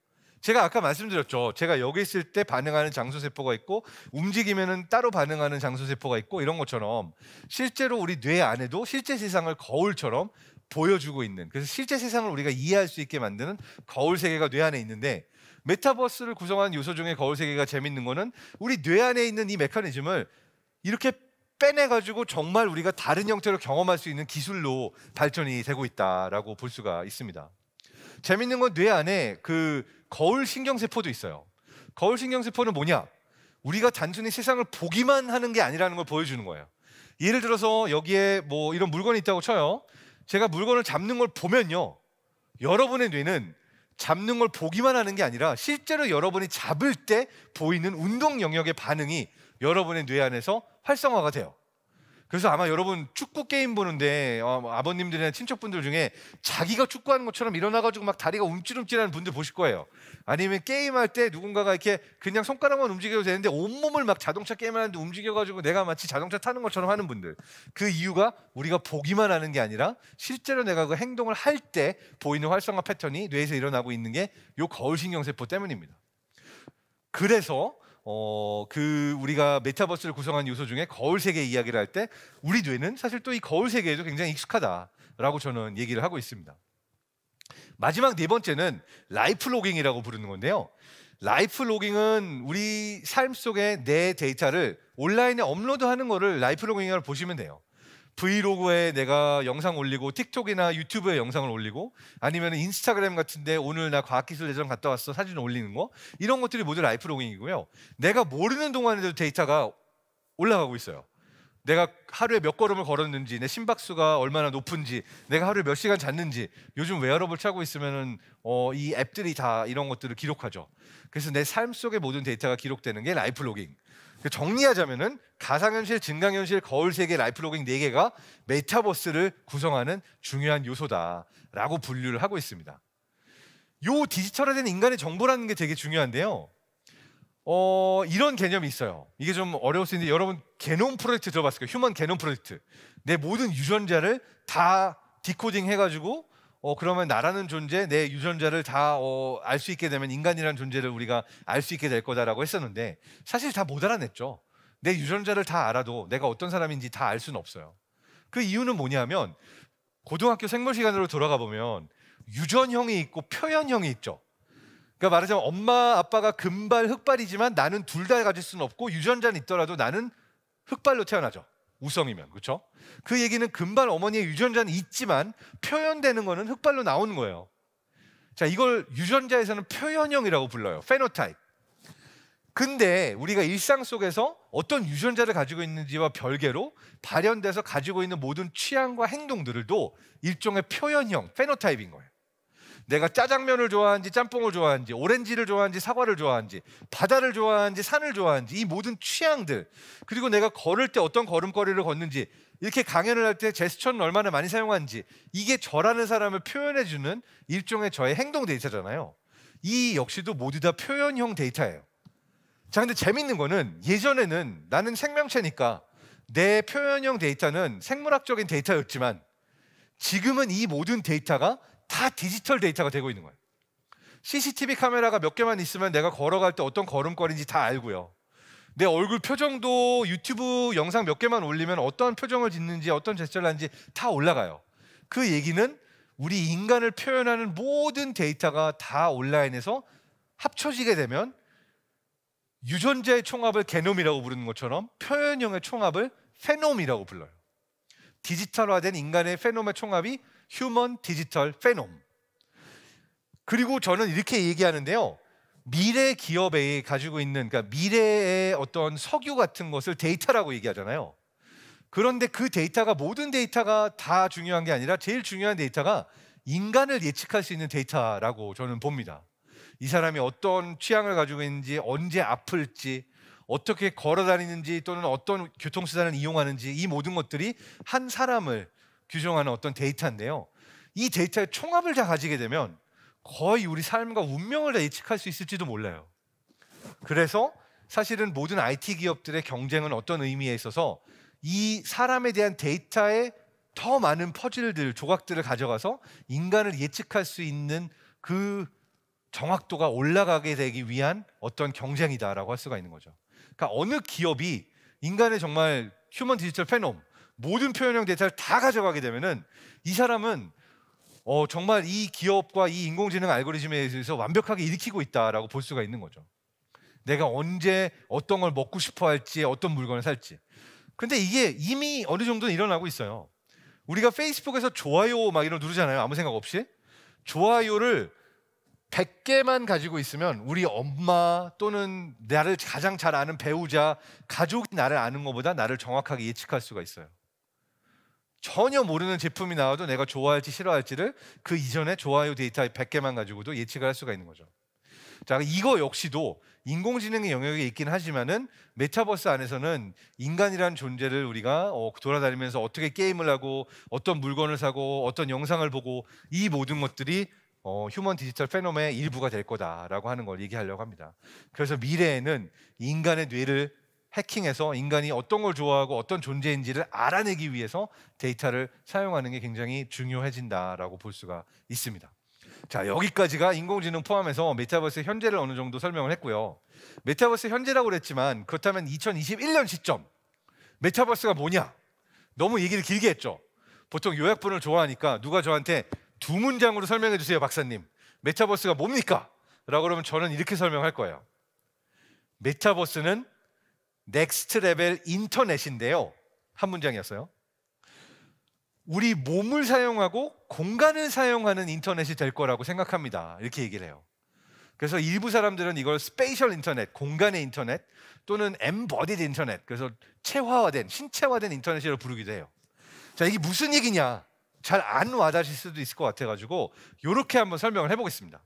제가 아까 말씀드렸죠. 제가 여기 있을 때 반응하는 장소세포가 있고 움직이면은 따로 반응하는 장소세포가 있고 이런 것처럼 실제로 우리 뇌 안에도 실제 세상을 거울처럼 보여주고 있는 그래서 실제 세상을 우리가 이해할 수 있게 만드는 거울 세계가 뇌 안에 있는데 메타버스를 구성한 요소 중에 거울 세계가 재밌는 거는 우리 뇌 안에 있는 이 메커니즘을 이렇게 빼내 가지고 정말 우리가 다른 형태로 경험할 수 있는 기술로 발전이 되고 있다라고 볼 수가 있습니다. 재밌는 건 뇌 안에 그 거울 신경세포도 있어요. 거울 신경세포는 뭐냐? 우리가 단순히 세상을 보기만 하는 게 아니라는 걸 보여주는 거예요. 예를 들어서 여기에 뭐 이런 물건이 있다고 쳐요. 제가 물건을 잡는 걸 보면요. 여러분의 뇌는 잡는 걸 보기만 하는 게 아니라 실제로 여러분이 잡을 때 보이는 운동 영역의 반응이 여러분의 뇌 안에서 활성화가 돼요. 그래서 아마 여러분 축구 게임 보는데 어, 뭐 아버님들이나 친척분들 중에 자기가 축구하는 것처럼 일어나가지고 막 다리가 움찔움찔하는 분들 보실 거예요. 아니면 게임할 때 누군가가 이렇게 그냥 손가락만 움직여도 되는데 온몸을 막 자동차 게임하는데 움직여가지고 내가 마치 자동차 타는 것처럼 하는 분들. 그 이유가 우리가 보기만 하는 게 아니라 실제로 내가 그 행동을 할 때 보이는 활성화 패턴이 뇌에서 일어나고 있는 게 요 거울신경세포 때문입니다. 그래서 어, 그 우리가 메타버스를 구성한 요소 중에 거울 세계 이야기를 할 때 우리 뇌는 사실 또 이 거울 세계에도 굉장히 익숙하다라고 저는 얘기를 하고 있습니다. 마지막 네 번째는 라이프 로깅이라고 부르는 건데요. 라이프 로깅은 우리 삶 속에 내 데이터를 온라인에 업로드하는 거를 라이프 로깅이라고 보시면 돼요. 브이로그에 내가 영상 올리고 틱톡이나 유튜브에 영상을 올리고 아니면 인스타그램 같은데 오늘 나 과학기술 대전 갔다 왔어 사진 올리는 거 이런 것들이 모두 라이프 로깅이고요. 내가 모르는 동안에도 데이터가 올라가고 있어요. 내가 하루에 몇 걸음을 걸었는지, 내 심박수가 얼마나 높은지, 내가 하루에 몇 시간 잤는지, 요즘 웨어러블 차고 있으면은 어, 이 앱들이 다 이런 것들을 기록하죠. 그래서 내 삶 속의 모든 데이터가 기록되는 게 라이프 로깅. 그 정리하자면은 가상현실, 증강현실, 거울 세계, 라이프로깅 네 개가 메타버스를 구성하는 중요한 요소다라고 분류를 하고 있습니다. 요 디지털화된 인간의 정보라는 게 되게 중요한데요. 어, 이런 개념이 있어요. 이게 좀 어려울 수 있는데 여러분 게놈 프로젝트 들어봤을 거예요. 휴먼 게놈 프로젝트. 내 모든 유전자를 다 디코딩 해가지고 어, 그러면 나라는 존재, 내 유전자를 다 어, 알 수 있게 되면 인간이라는 존재를 우리가 알 수 있게 될 거다라고 했었는데 사실 다 못 알아냈죠. 내 유전자를 다 알아도 내가 어떤 사람인지 다 알 수는 없어요. 그 이유는 뭐냐면 고등학교 생물 시간으로 돌아가 보면 유전형이 있고 표현형이 있죠. 그러니까 말하자면 엄마 아빠가 금발 흑발이지만 나는 둘 다 가질 수는 없고 유전자는 있더라도 나는 흑발로 태어나죠. 우성이면 그렇죠? 그 얘기는 금발 어머니의 유전자는 있지만 표현되는 거는 흑발로 나오는 거예요. 자, 이걸 유전자에서는 표현형이라고 불러요. 페노타입. 근데 우리가 일상 속에서 어떤 유전자를 가지고 있는지와 별개로 발현돼서 가지고 있는 모든 취향과 행동들도 일종의 표현형, 페노타입인 거예요. 내가 짜장면을 좋아하는지 짬뽕을 좋아하는지 오렌지를 좋아하는지 사과를 좋아하는지 바다를 좋아하는지 산을 좋아하는지 이 모든 취향들 그리고 내가 걸을 때 어떤 걸음걸이를 걷는지 이렇게 강연을 할 때 제스처는 얼마나 많이 사용하는지 이게 저라는 사람을 표현해 주는 일종의 저의 행동 데이터잖아요. 이 역시도 모두 다 표현형 데이터예요. 자, 근데 재밌는 거는 예전에는 나는 생명체니까 내 표현형 데이터는 생물학적인 데이터였지만 지금은 이 모든 데이터가 다 디지털 데이터가 되고 있는 거예요. CCTV 카메라가 몇 개만 있으면 내가 걸어갈 때 어떤 걸음걸인지다 알고요. 내 얼굴 표정도 유튜브 영상 몇 개만 올리면 어떤 표정을 짓는지 어떤 제스처를 하는지 다 올라가요. 그 얘기는 우리 인간을 표현하는 모든 데이터가 다 온라인에서 합쳐지게 되면 유전자의 총합을 게놈이라고 부르는 것처럼 표현형의 총합을 페놈이라고 불러요. 디지털화된 인간의 페놈의 총합이 휴먼 디지털 페놈. 그리고 저는 이렇게 얘기하는데요. 미래 기업에 가지고 있는 그러니까 미래의 어떤 석유 같은 것을 데이터라고 얘기하잖아요. 그런데 그 데이터가 모든 데이터가 다 중요한 게 아니라 제일 중요한 데이터가 인간을 예측할 수 있는 데이터라고 저는 봅니다. 이 사람이 어떤 취향을 가지고 있는지, 언제 아플지, 어떻게 걸어 다니는지 또는 어떤 교통수단을 이용하는지 이 모든 것들이 한 사람을 규정하는 어떤 데이터인데요. 이 데이터의 총합을 다 가지게 되면 거의 우리 삶과 운명을 다 예측할 수 있을지도 몰라요. 그래서 사실은 모든 IT 기업들의 경쟁은 어떤 의미에 있어서 이 사람에 대한 데이터의 더 많은 퍼즐들, 조각들을 가져가서 인간을 예측할 수 있는 그 정확도가 올라가게 되기 위한 어떤 경쟁이다라고 할 수가 있는 거죠. 그러니까 어느 기업이 인간의 정말 휴먼 디지털 페놈, 모든 표현형 데이터를 다 가져가게 되면은 이 사람은 어, 정말 이 기업과 이 인공지능 알고리즘에 의해서 완벽하게 일으키고 있다라고 볼 수가 있는 거죠. 내가 언제 어떤 걸 먹고 싶어 할지, 어떤 물건을 살지. 근데 이게 이미 어느 정도는 일어나고 있어요. 우리가 페이스북에서 좋아요 막 이런 누르잖아요. 아무 생각 없이. 좋아요를 100개만 가지고 있으면 우리 엄마 또는 나를 가장 잘 아는 배우자, 가족이 나를 아는 것보다 나를 정확하게 예측할 수가 있어요. 전혀 모르는 제품이 나와도 내가 좋아할지 싫어할지를 그 이전에 좋아요 데이터 100개만 가지고도 예측을 할 수가 있는 거죠. 자, 이거 역시도 인공지능의 영역에 있긴 하지만은 메타버스 안에서는 인간이란 존재를 우리가 어, 돌아다니면서 어떻게 게임을 하고 어떤 물건을 사고 어떤 영상을 보고 이 모든 것들이 어, 휴먼 디지털 페노의 일부가 될 거다라고 하는 걸 얘기하려고 합니다. 그래서 미래에는 인간의 뇌를 해킹해서 인간이 어떤 걸 좋아하고 어떤 존재인지를 알아내기 위해서 데이터를 사용하는 게 굉장히 중요해진다라고 볼 수가 있습니다. 자 여기까지가 인공지능 포함해서 메타버스 의 현재를 어느 정도 설명을 했고요. 메타버스 의 현재라고 그랬지만 그렇다면 2021년 시점 메타버스가 뭐냐? 너무 얘기를 길게 했죠. 보통 요약분을 좋아하니까 누가 저한테 두 문장으로 설명해 주세요, 박사님. 메타버스가 뭡니까? 라고 그러면 저는 이렇게 설명할 거예요. 메타버스는 넥스트 레벨 인터넷인데요. 한 문장이었어요. 우리 몸을 사용하고 공간을 사용하는 인터넷이 될 거라고 생각합니다. 이렇게 얘기를 해요. 그래서 일부 사람들은 이걸 스페셜 인터넷, 공간의 인터넷 또는 엠버디드 인터넷, 그래서 체화화된, 신체화된 인터넷이라고 부르기도 해요. 자, 이게 무슨 얘기냐? 잘 안 와닿으실 수도 있을 것 같아가지고 이렇게 한번 설명을 해보겠습니다.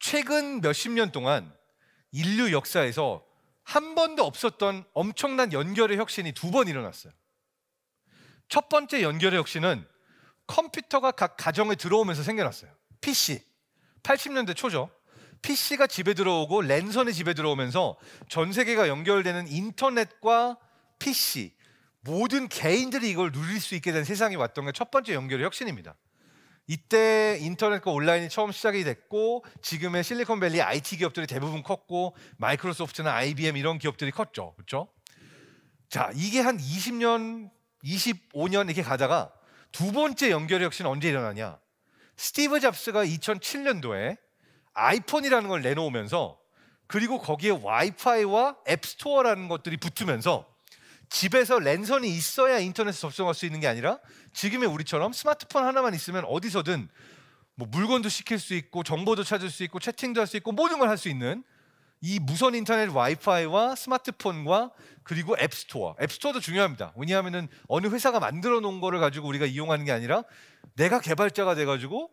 최근 몇 십 년 동안 인류 역사에서 한 번도 없었던 엄청난 연결의 혁신이 두 번 일어났어요. 첫 번째 연결의 혁신은 컴퓨터가 각 가정에 들어오면서 생겨났어요. PC. 80년대 초죠. PC가 집에 들어오고 랜선이 집에 들어오면서 전 세계가 연결되는 인터넷과 PC 모든 개인들이 이걸 누릴 수 있게 된 세상이 왔던 게 첫 번째 연결의 혁신입니다. 이때 인터넷과 온라인이 처음 시작이 됐고 지금의 실리콘밸리 IT 기업들이 대부분 컸고 마이크로소프트나 IBM 이런 기업들이 컸죠. 그렇죠? 자, 이게 한 20년, 25년 이렇게 가다가 두 번째 연결 혁신 언제 일어나냐? 스티브 잡스가 2007년도에 아이폰이라는 걸 내놓으면서 그리고 거기에 와이파이와 앱스토어라는 것들이 붙으면서 집에서 랜선이 있어야 인터넷에 접속할 수 있는 게 아니라 지금의 우리처럼 스마트폰 하나만 있으면 어디서든 뭐 물건도 시킬 수 있고 정보도 찾을 수 있고 채팅도 할 수 있고 모든 걸 할 수 있는 이 무선 인터넷 와이파이와 스마트폰과 그리고 앱스토어. 앱스토어도 중요합니다. 왜냐하면은 어느 회사가 만들어 놓은 거를 가지고 우리가 이용하는 게 아니라 내가 개발자가 돼 가지고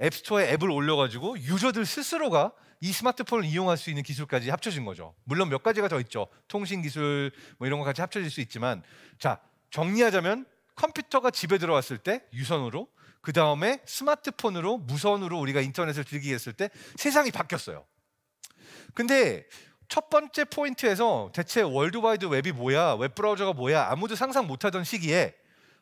앱스토어에 앱을 올려 가지고 유저들 스스로가 이 스마트폰을 이용할 수 있는 기술까지 합쳐진 거죠. 물론 몇 가지가 더 있죠. 통신 기술 뭐 이런 것까지 합쳐질 수 있지만 자 정리하자면 컴퓨터가 집에 들어왔을 때 유선으로 그 다음에 스마트폰으로 무선으로 우리가 인터넷을 즐기했을 게때 세상이 바뀌었어요. 근데 첫 번째 포인트에서 대체 월드와이드 웹이 뭐야, 웹 브라우저가 뭐야 아무도 상상 못하던 시기에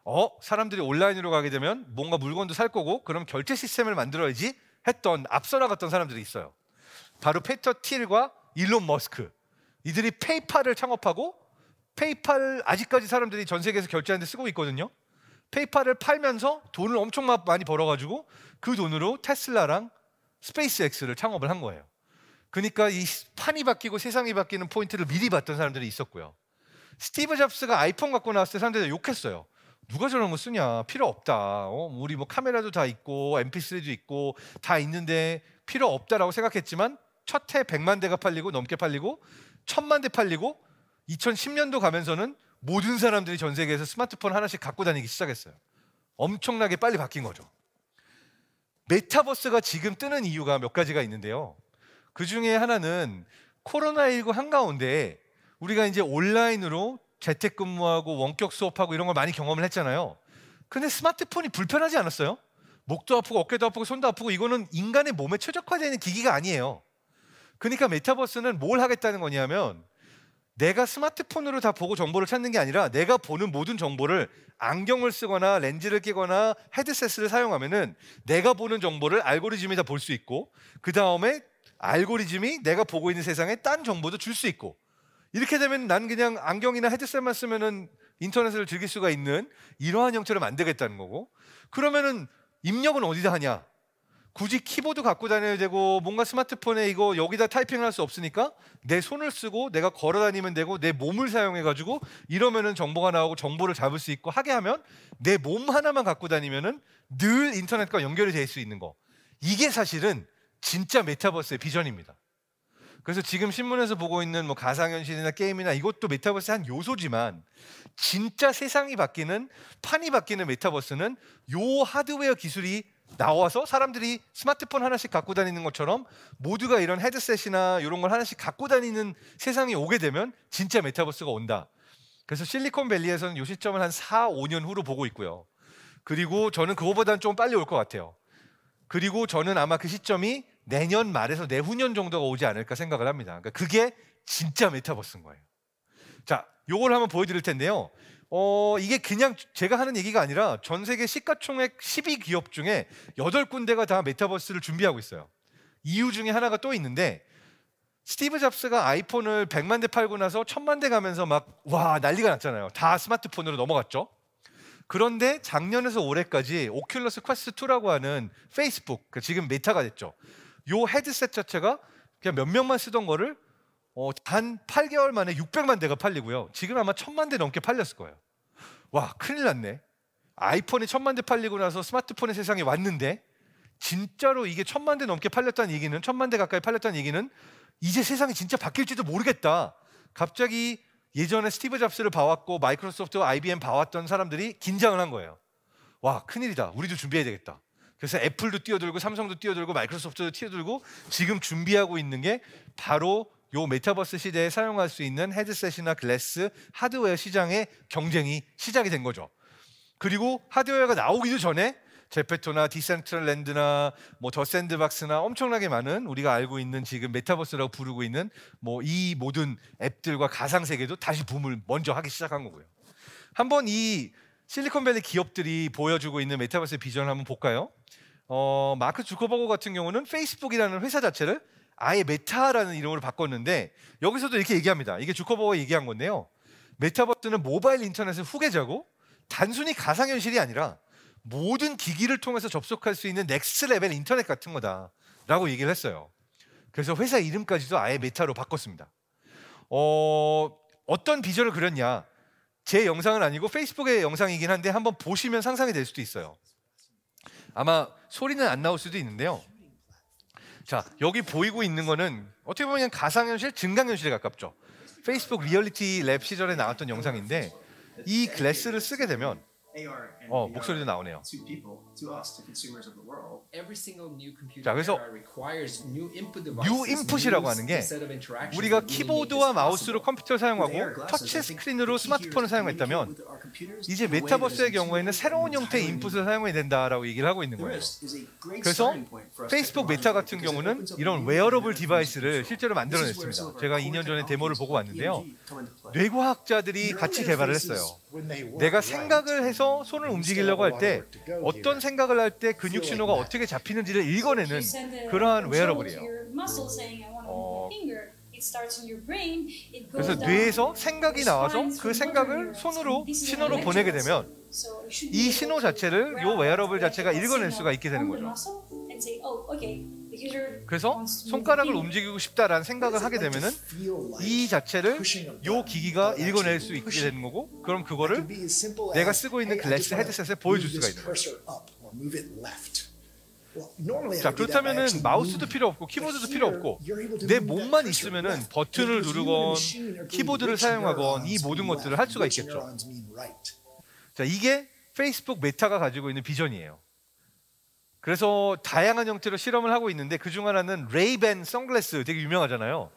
어 사람들이 온라인으로 가게 되면 뭔가 물건도 살 거고 그럼 결제 시스템을 만들어야지 했던 앞서 나갔던 사람들이 있어요. 바로 페터 틸과 일론 머스크. 이들이 페이팔을 창업하고 페이팔 아직까지 사람들이 전 세계에서 결제하는데 쓰고 있거든요. 페이팔을 팔면서 돈을 엄청 많이 벌어가지고 그 돈으로 테슬라랑 스페이스X를 창업을 한 거예요. 그러니까 이 판이 바뀌고 세상이 바뀌는 포인트를 미리 봤던 사람들이 있었고요. 스티브 잡스가 아이폰 갖고 나왔을 때 사람들이 욕했어요. 누가 저런 거 쓰냐? 필요 없다. 어? 우리 뭐 카메라도 다 있고 MP3도 있고 다 있는데 필요 없다라고 생각했지만 첫해 100만 대가 팔리고 넘게 팔리고 1000만 대 팔리고 2010년도 가면서는 모든 사람들이 전 세계에서 스마트폰 하나씩 갖고 다니기 시작했어요. 엄청나게 빨리 바뀐 거죠. 메타버스가 지금 뜨는 이유가 몇 가지가 있는데요. 그 중에 하나는 코로나19 한가운데 우리가 이제 온라인으로 재택근무하고 원격 수업하고 이런 걸 많이 경험을 했잖아요. 근데 스마트폰이 불편하지 않았어요? 목도 아프고 어깨도 아프고 손도 아프고 이거는 인간의 몸에 최적화되는 기기가 아니에요. 그러니까 메타버스는 뭘 하겠다는 거냐면 내가 스마트폰으로 다 보고 정보를 찾는 게 아니라 내가 보는 모든 정보를 안경을 쓰거나 렌즈를 끼거나 헤드셋을 사용하면은 내가 보는 정보를 알고리즘이 다 볼 수 있고 그 다음에 알고리즘이 내가 보고 있는 세상에 딴 정보도 줄 수 있고 이렇게 되면 난 그냥 안경이나 헤드셋만 쓰면은 인터넷을 즐길 수가 있는 이러한 형태로 만들겠다는 거고 그러면은 입력은 어디다 하냐 굳이 키보드 갖고 다녀야 되고 뭔가 스마트폰에 이거 여기다 타이핑을 할 수 없으니까 내 손을 쓰고 내가 걸어 다니면 되고 내 몸을 사용해 가지고 이러면은 정보가 나오고 정보를 잡을 수 있고 하게 하면 내 몸 하나만 갖고 다니면은 늘 인터넷과 연결이 될 수 있는 거. 이게 사실은 진짜 메타버스의 비전입니다. 그래서 지금 신문에서 보고 있는 뭐 가상현실이나 게임이나 이것도 메타버스의 한 요소지만 진짜 세상이 바뀌는 판이 바뀌는 메타버스는 요 하드웨어 기술이 나와서 사람들이 스마트폰 하나씩 갖고 다니는 것처럼 모두가 이런 헤드셋이나 이런 걸 하나씩 갖고 다니는 세상이 오게 되면 진짜 메타버스가 온다. 그래서 실리콘밸리에서는 요 시점을 한 4, 5년 후로 보고 있고요. 그리고 저는 그거보다는 좀 빨리 올 것 같아요. 그리고 저는 아마 그 시점이 내년 말에서 내후년 정도가 오지 않을까 생각을 합니다. 그러니까 그게 진짜 메타버스인 거예요. 자, 요걸 한번 보여드릴 텐데요. 어, 이게 그냥 제가 하는 얘기가 아니라 전 세계 시가총액 12기업 중에 8군데가 다 메타버스를 준비하고 있어요. 이유 중에 하나가 또 있는데 스티브 잡스가 아이폰을 100만 대 팔고 나서 1000만 대 가면서 막 와 난리가 났잖아요. 다 스마트폰으로 넘어갔죠. 그런데 작년에서 올해까지 오큘러스 퀘스트 2라고 하는 페이스북, 그 지금 메타가 됐죠. 요 헤드셋 자체가 그냥 몇 명만 쓰던 거를 어, 단 8개월 만에 600만 대가 팔리고요. 지금 아마 1000만 대 넘게 팔렸을 거예요. 와, 큰일 났네. 아이폰이 1000만 대 팔리고 나서 스마트폰의 세상에 왔는데 진짜로 이게 1000만 대 넘게 팔렸다는 얘기는 1000만 대 가까이 팔렸다는 얘기는 이제 세상이 진짜 바뀔지도 모르겠다. 갑자기 예전에 스티브 잡스를 봐왔고 마이크로소프트, IBM 봐왔던 사람들이 긴장을 한 거예요. 와, 큰일이다. 우리도 준비해야 되겠다. 그래서 애플도 뛰어들고 삼성도 뛰어들고 마이크로소프트도 뛰어들고 지금 준비하고 있는 게 바로 요 메타버스 시대에 사용할 수 있는 헤드셋이나 글래스, 하드웨어 시장의 경쟁이 시작이 된 거죠. 그리고 하드웨어가 나오기도 전에 제페토나 디센트럴랜드나 뭐 더 샌드박스나 엄청나게 많은 우리가 알고 있는 지금 메타버스라고 부르고 있는 뭐 이 모든 앱들과 가상 세계도 다시 붐을 먼저 하기 시작한 거고요. 한번 이 실리콘밸리 기업들이 보여주고 있는 메타버스의 비전을 한번 볼까요? 어, 마크 주커버거 같은 경우는 페이스북이라는 회사 자체를 아예 메타라는 이름으로 바꿨는데 여기서도 이렇게 얘기합니다. 이게 주커버가 얘기한 건데요. 메타버스는 모바일 인터넷의 후계자고 단순히 가상현실이 아니라 모든 기기를 통해서 접속할 수 있는 넥스트 레벨 인터넷 같은 거다라고 얘기를 했어요. 그래서 회사 이름까지도 아예 메타로 바꿨습니다. 어, 어떤 비전을 그렸냐? 제 영상은 아니고 페이스북의 영상이긴 한데 한번 보시면 상상이 될 수도 있어요. 아마 소리는 안 나올 수도 있는데요. 자, 여기 보이고 있는 거는 어떻게 보면 가상현실, 증강현실에 가깝죠. 페이스북 리얼리티 랩 시절에 나왔던 영상인데 이 글래스를 쓰게 되면 어, 목소리도 나오네요. 자, 그래서 n 인풋이라고 하는 게 우리가 키보드와 마우스로 컴퓨터를 사용하고 터치 스크린으로 스마트폰을 사용했다면 이제 메타버스의 경우에는 새로운 형태의 인풋을 사용해야 된다라고 얘기를 하고 있는 거예요. 그래서 페이스북 메타 같은 경우는 이런 웨어러블 디바이스를 실제로 만들어냈습니다. 제가 2년 전에 데모를 보고 왔는데요. 뇌과학자들이 같이 개발을 했어요. 내가 생각을 해서 손을 움직이려고 할 때 어떤 생각을 할 때 근육 신호가 어떻게 잡히는지를 읽어내는 그러한 웨어러블이에요. 어. 그래서 뇌에서 생각이 나와서 그 생각을 손으로 신호로 보내게 되면 이 신호 자체를 이 웨어러블 자체가 읽어낼 수가 있게 되는 거죠. 그래서 손가락을 움직이고 싶다라는 생각을 하게 되면은 이 자체를 요 기기가 읽어낼 수 있게 되는 거고 그럼 그거를 내가 쓰고 있는 글래스 헤드셋에 보여줄 수가 있는 거예요. 자 그렇다면은 마우스도 필요 없고 키보드도 필요 없고 내 몸만 있으면은 버튼을 누르건 키보드를 사용하건 이 모든 것들을 할 수가 있겠죠. 자 이게 페이스북 메타가 가지고 있는 비전이에요. 그래서 다양한 형태로 실험을 하고 있는데 그 중 하나는 레이벤 선글라스 되게 유명하잖아요.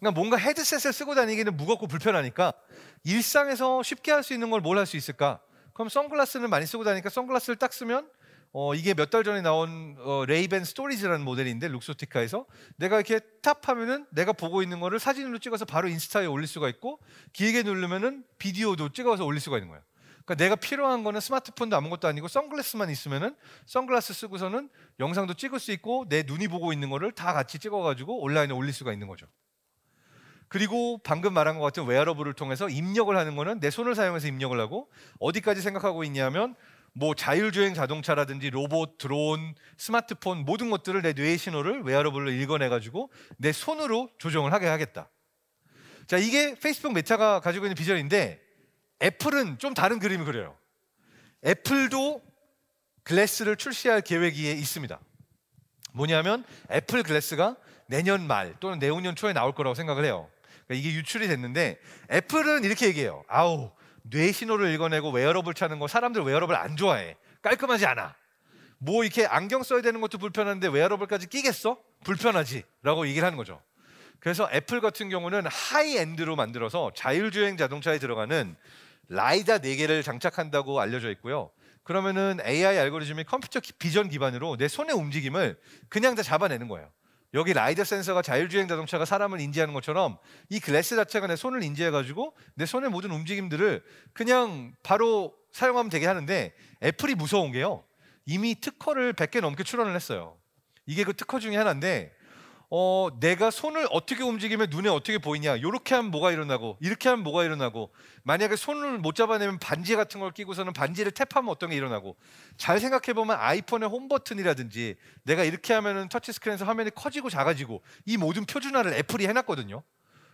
그러니까 뭔가 헤드셋을 쓰고 다니기는 무겁고 불편하니까 일상에서 쉽게 할 수 있는 걸 뭘 할 수 있을까? 그럼 선글라스는 많이 쓰고 다니까 선글라스를 딱 쓰면 어, 이게 몇 달 전에 나온 어, 레이벤 스토리즈라는 모델인데 룩소티카에서 내가 이렇게 탑 하면은 내가 보고 있는 거를 사진으로 찍어서 바로 인스타에 올릴 수가 있고 길게 누르면은 비디오도 찍어서 올릴 수가 있는 거예요. 그러니까 내가 필요한 거는 스마트폰도 아무것도 아니고 선글라스만 있으면은 선글라스 쓰고서는 영상도 찍을 수 있고 내 눈이 보고 있는 거를 다 같이 찍어가지고 온라인에 올릴 수가 있는 거죠. 그리고 방금 말한 것 같은 웨어러블을 통해서 입력을 하는 거는 내 손을 사용해서 입력을 하고 어디까지 생각하고 있냐면 뭐 자율주행 자동차라든지 로봇, 드론, 스마트폰 모든 것들을 내 뇌의 신호를 웨어러블로 읽어내가지고 내 손으로 조정을 하게 하겠다. 자, 이게 페이스북 메타가 가지고 있는 비전인데 애플은 좀 다른 그림을 그려요. 애플도 글래스를 출시할 계획이 있습니다. 뭐냐면 애플 글래스가 내년 말 또는 내후년 초에 나올 거라고 생각을 해요. 그러니까 이게 유출이 됐는데 애플은 이렇게 얘기해요. 아우 뇌 신호를 읽어내고 웨어러블 차는 거 사람들 웨어러블 안 좋아해. 깔끔하지 않아. 뭐 이렇게 안경 써야 되는 것도 불편한데 웨어러블까지 끼겠어? 불편하지라고 얘기를 하는 거죠. 그래서 애플 같은 경우는 하이엔드로 만들어서 자율주행 자동차에 들어가는 라이다 4개를 장착한다고 알려져 있고요. 그러면은 AI 알고리즘이 컴퓨터 비전 기반으로 내 손의 움직임을 그냥 다 잡아내는 거예요. 여기 라이더 센서가 자율주행 자동차가 사람을 인지하는 것처럼 이 글래스 자체가 내 손을 인지해가지고 내 손의 모든 움직임들을 그냥 바로 사용하면 되게 하는데 애플이 무서운 게요. 이미 특허를 100개 넘게 출원을 했어요. 이게 그 특허 중에 하나인데 어, 내가 손을 어떻게 움직이면 눈에 어떻게 보이냐 이렇게 하면 뭐가 일어나고 이렇게 하면 뭐가 일어나고 만약에 손을 못 잡아내면 반지 같은 걸 끼고서는 반지를 탭하면 어떤 게 일어나고 잘 생각해 보면 아이폰의 홈 버튼이라든지 내가 이렇게 하면은 터치 스크린에서 화면이 커지고 작아지고 이 모든 표준화를 애플이 해놨거든요.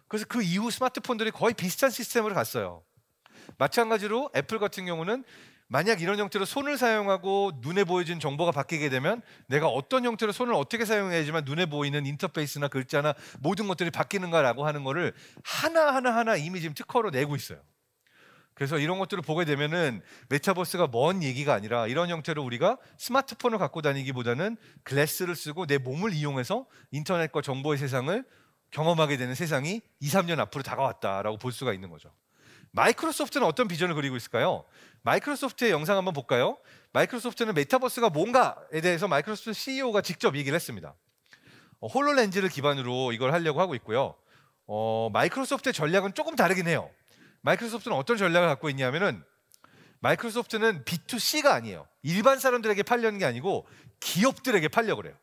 그래서 그 이후 스마트폰들이 거의 비슷한 시스템으로 갔어요. 마찬가지로 애플 같은 경우는 만약 이런 형태로 손을 사용하고 눈에 보여진 정보가 바뀌게 되면 내가 어떤 형태로 손을 어떻게 사용해야지만 눈에 보이는 인터페이스나 글자나 모든 것들이 바뀌는가라고 하는 거를 하나하나 하나 이미 지금 특허로 내고 있어요. 그래서 이런 것들을 보게 되면은 메타버스가 먼 얘기가 아니라 이런 형태로 우리가 스마트폰을 갖고 다니기보다는 글래스를 쓰고 내 몸을 이용해서 인터넷과 정보의 세상을 경험하게 되는 세상이 2, 3년 앞으로 다가왔다라고 볼 수가 있는 거죠. 마이크로소프트는 어떤 비전을 그리고 있을까요? 마이크로소프트의 영상 한번 볼까요? 마이크로소프트는 메타버스가 뭔가에 대해서 마이크로소프트 CEO가 직접 얘기를 했습니다. 어, 홀로렌즈를 기반으로 이걸 하려고 하고 있고요. 어, 마이크로소프트의 전략은 조금 다르긴 해요. 마이크로소프트는 어떤 전략을 갖고 있냐면은 마이크로소프트는 B2C가 아니에요. 일반 사람들에게 팔려는 게 아니고 기업들에게 팔려 그래요.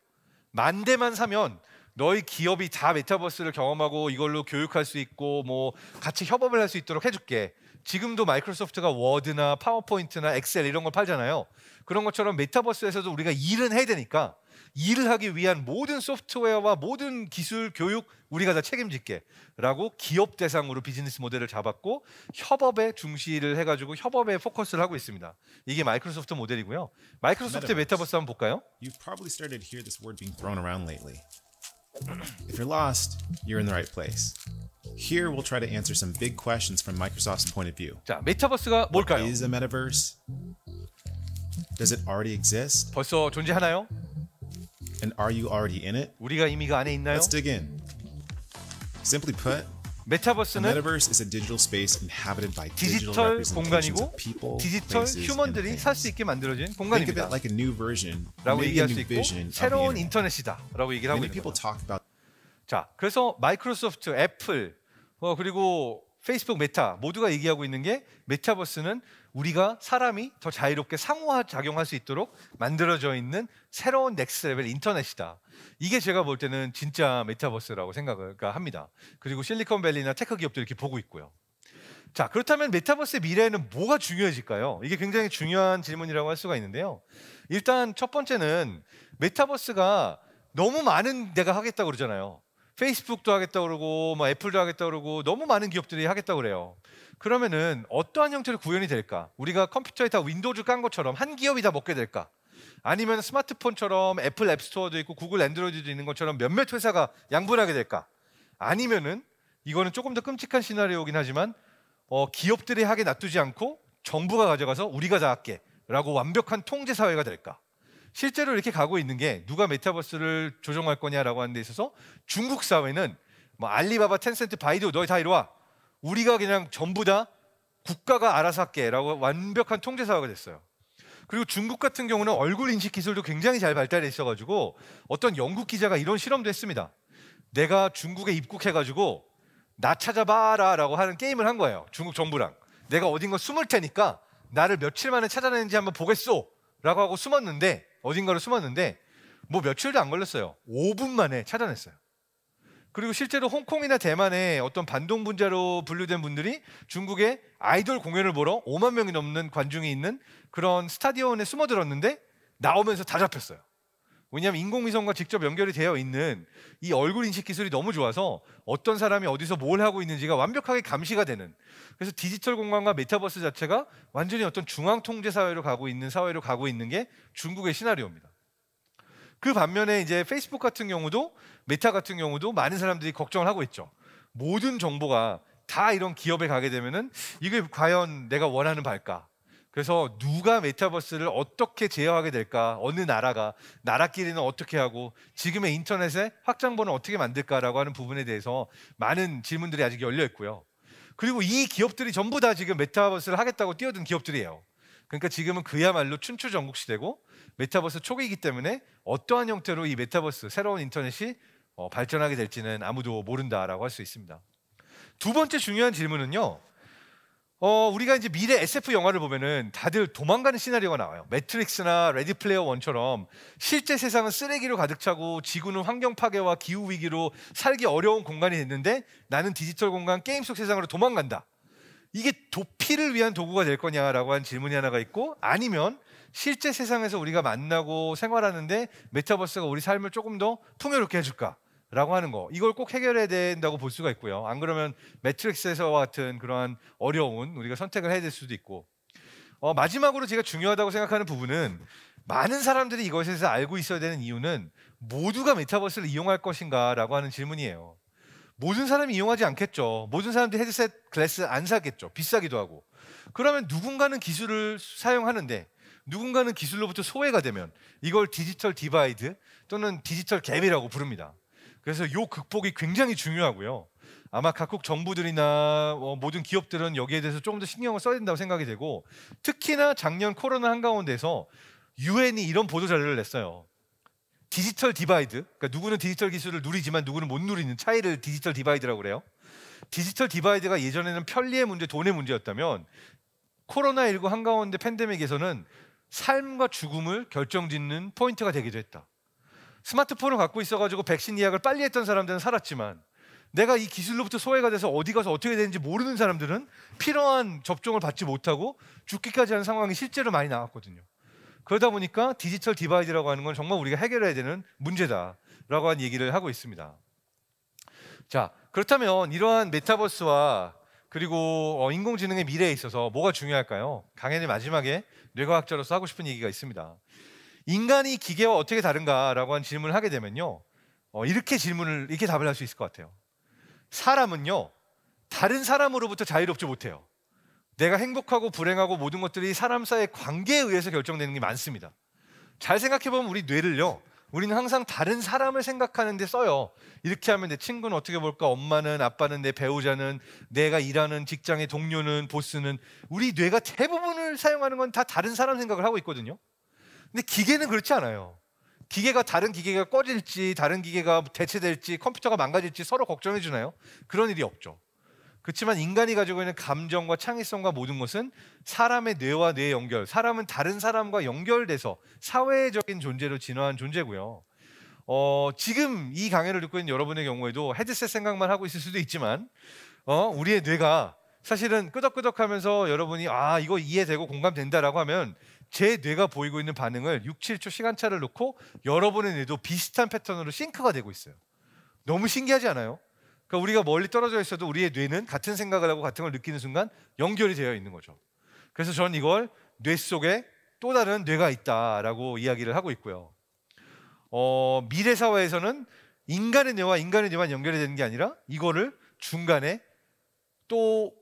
만 대만 사면 너희 기업이 다 메타버스를 경험하고 이걸로 교육할 수 있고 뭐 같이 협업을 할 수 있도록 해줄게. 지금도 마이크로소프트가 워드나 파워포인트나 엑셀 이런 걸 팔잖아요. 그런 것처럼 메타버스에서도 우리가 일은 해야 되니까 일을 하기 위한 모든 소프트웨어와 모든 기술 교육 우리가 다 책임질게라고 기업 대상으로 비즈니스 모델을 잡았고 협업에 중시를 해가지고 협업에 포커스를 하고 있습니다. 이게 마이크로소프트 모델이고요. 마이크로소프트 메타버스 한번 볼까요? You've probably started to hear this word being thrown around lately. If you're lost, you're in the right place. Here we'll try to answer some big questions from Microsoft's point of view. 자, 메타버스가 뭘까요? What is a metaverse? Does it already exist? 벌써 존재하나요? And are you already in it? 우리가 이미 그 안에 있나요? Let's dig in. Simply put, 메타버스는 디지털 공간이고 디지털 휴먼들이 살 수 있게 만들어진 공간입니다. 라고 얘기할 수 있고 새로운 인터넷이다 라고 얘기를 하고 있는 거예요. 자, 그래서 마이크로소프트, 애플, 어, 그리고 페이스북 메타 모두가 얘기하고 있는 게 메타버스는 우리가 사람이 더 자유롭게 상호화 작용할 수 있도록 만들어져 있는 새로운 넥스트 레벨 인터넷이다. 이게 제가 볼 때는 진짜 메타버스라고 생각을 그러니까 합니다. 그리고 실리콘밸리나 테크 기업도 이렇게 보고 있고요. 자, 그렇다면 메타버스의 미래에는 뭐가 중요해질까요? 이게 굉장히 중요한 질문이라고 할 수가 있는데요. 일단 첫 번째는 메타버스가 너무 많은 데가 하겠다고 그러잖아요. 페이스북도 하겠다고 그러고 뭐 애플도 하겠다고 그러고 너무 많은 기업들이 하겠다고 그래요. 그러면은 어떠한 형태로 구현이 될까? 우리가 컴퓨터에 다 윈도우즈 깐 것처럼 한 기업이 다 먹게 될까? 아니면 스마트폰처럼 애플 앱스토어도 있고 구글 앤드로이드도 있는 것처럼 몇몇 회사가 양분하게 될까? 아니면은 이거는 조금 더 끔찍한 시나리오긴 하지만 어, 기업들이 하게 놔두지 않고 정부가 가져가서 우리가 다 할게라고 완벽한 통제 사회가 될까? 실제로 이렇게 가고 있는 게 누가 메타버스를 조정할 거냐라고 하는 데 있어서 중국 사회는 뭐 알리바바, 텐센트, 바이두 너희 다 이리 와 우리가 그냥 전부 다 국가가 알아서 할게라고 완벽한 통제 사회가 됐어요. 그리고 중국 같은 경우는 얼굴 인식 기술도 굉장히 잘 발달해 있어가지고 어떤 영국 기자가 이런 실험도 했습니다. 내가 중국에 입국해가지고 나 찾아봐라라고 하는 게임을 한 거예요. 중국 정부랑 내가 어딘가 숨을 테니까 나를 며칠 만에 찾아내는지 한번 보겠소라고 하고 숨었는데 어딘가로 숨었는데 뭐 며칠도 안 걸렸어요. 5분 만에 찾아냈어요. 그리고 실제로 홍콩이나 대만의 어떤 반동 분자로 분류된 분들이 중국의 아이돌 공연을 보러 5만 명이 넘는 관중이 있는 그런 스타디온에 숨어들었는데 나오면서 다 잡혔어요. 왜냐하면 인공위성과 직접 연결이 되어 있는 이 얼굴 인식 기술이 너무 좋아서 어떤 사람이 어디서 뭘 하고 있는지가 완벽하게 감시가 되는 그래서 디지털 공간과 메타버스 자체가 완전히 어떤 중앙 통제 사회로 가고 있는 사회로 가고 있는 게 중국의 시나리오입니다. 그 반면에 이제 페이스북 같은 경우도 메타 같은 경우도 많은 사람들이 걱정을 하고 있죠. 모든 정보가 다 이런 기업에 가게 되면은 이게 과연 내가 원하는 바일까? 그래서 누가 메타버스를 어떻게 제어하게 될까? 어느 나라가 나라끼리는 어떻게 하고 지금의 인터넷의 확장본을 어떻게 만들까라고 하는 부분에 대해서 많은 질문들이 아직 열려 있고요. 그리고 이 기업들이 전부 다 지금 메타버스를 하겠다고 뛰어든 기업들이에요. 그러니까 지금은 그야말로 춘추 전국 시대고 메타버스 초기이기 때문에 어떠한 형태로 이 메타버스 새로운 인터넷이 어, 발전하게 될지는 아무도 모른다라고 할 수 있습니다. 두 번째 중요한 질문은요. 어, 우리가 이제 미래 SF 영화를 보면은 다들 도망가는 시나리오가 나와요. 매트릭스나 레디 플레이어 원처럼 실제 세상은 쓰레기로 가득 차고 지구는 환경 파괴와 기후 위기로 살기 어려운 공간이 됐는데 나는 디지털 공간 게임 속 세상으로 도망간다. 이게 도피를 위한 도구가 될 거냐라고 한 질문이 하나가 있고 아니면 실제 세상에서 우리가 만나고 생활하는데 메타버스가 우리 삶을 조금 더 풍요롭게 해줄까? 라고 하는 거 이걸 꼭 해결해야 된다고 볼 수가 있고요 안 그러면 매트릭스에서와 같은 그러한 어려운 우리가 선택을 해야 될 수도 있고 어, 마지막으로 제가 중요하다고 생각하는 부분은 많은 사람들이 이것에 대해서 알고 있어야 되는 이유는 모두가 메타버스를 이용할 것인가라고 하는 질문이에요 모든 사람이 이용하지 않겠죠. 모든 사람들이 헤드셋 글래스 안 사겠죠. 비싸기도 하고. 그러면 누군가는 기술을 사용하는데 누군가는 기술로부터 소외가 되면 이걸 디지털 디바이드 또는 디지털 갭이라고 부릅니다. 그래서 요 극복이 굉장히 중요하고요. 아마 각국 정부들이나 뭐 모든 기업들은 여기에 대해서 조금 더 신경을 써야 된다고 생각이 되고 특히나 작년 코로나 한가운데서 유엔이 이런 보도 자료를 냈어요. 디지털 디바이드, 그러니까 누구는 디지털 기술을 누리지만 누구는 못 누리는 차이를 디지털 디바이드라고 그래요. 디지털 디바이드가 예전에는 편리의 문제, 돈의 문제였다면 코로나19 한가운데 팬데믹에서는 삶과 죽음을 결정짓는 포인트가 되기도 했다. 스마트폰을 갖고 있어가지고 백신 예약을 빨리 했던 사람들은 살았지만 내가 이 기술로부터 소외가 돼서 어디 가서 어떻게 되는지 모르는 사람들은 필요한 접종을 받지 못하고 죽기까지 하는 상황이 실제로 많이 나왔거든요. 그러다 보니까 디지털 디바이드라고 하는 건 정말 우리가 해결해야 되는 문제다라고 하는 얘기를 하고 있습니다. 자, 그렇다면 이러한 메타버스와 그리고 어, 인공지능의 미래에 있어서 뭐가 중요할까요? 강연의 마지막에 뇌과학자로서 하고 싶은 얘기가 있습니다. 인간이 기계와 어떻게 다른가라고 하는 질문을 하게 되면요. 어, 이렇게 질문을 이렇게 답을 할 수 있을 것 같아요. 사람은요. 다른 사람으로부터 자유롭지 못해요. 내가 행복하고 불행하고 모든 것들이 사람 사이의 관계에 의해서 결정되는 게 많습니다. 잘 생각해 보면 우리 뇌를요. 우리는 항상 다른 사람을 생각하는데 써요. 이렇게 하면 내 친구는 어떻게 볼까? 엄마는, 아빠는, 내 배우자는, 내가 일하는 직장의 동료는, 보스는 우리 뇌가 대부분을 사용하는 건 다 다른 사람 생각을 하고 있거든요. 근데 기계는 그렇지 않아요. 기계가 다른 기계가 꺼질지, 다른 기계가 대체될지, 컴퓨터가 망가질지 서로 걱정해 주나요? 그런 일이 없죠. 그렇지만 인간이 가지고 있는 감정과 창의성과 모든 것은 사람의 뇌와 뇌의 연결, 사람은 다른 사람과 연결돼서 사회적인 존재로 진화한 존재고요. 어, 지금 이 강의를 듣고 있는 여러분의 경우에도 헤드셋 생각만 하고 있을 수도 있지만, 어, 우리의 뇌가 사실은 끄덕끄덕하면서 여러분이 아 이거 이해되고 공감된다라고 하면 제 뇌가 보이고 있는 반응을 6, 7초 시간차를 놓고 여러분의 뇌도 비슷한 패턴으로 싱크가 되고 있어요. 너무 신기하지 않아요? 그러니까 우리가 멀리 떨어져 있어도 우리의 뇌는 같은 생각을 하고 같은 걸 느끼는 순간 연결이 되어 있는 거죠. 그래서 저는 이걸 뇌 속에 또 다른 뇌가 있다라고 이야기를 하고 있고요. 어, 미래 사회에서는 인간의 뇌와 인간의 뇌만 연결이 되는 게 아니라 이거를 중간에 또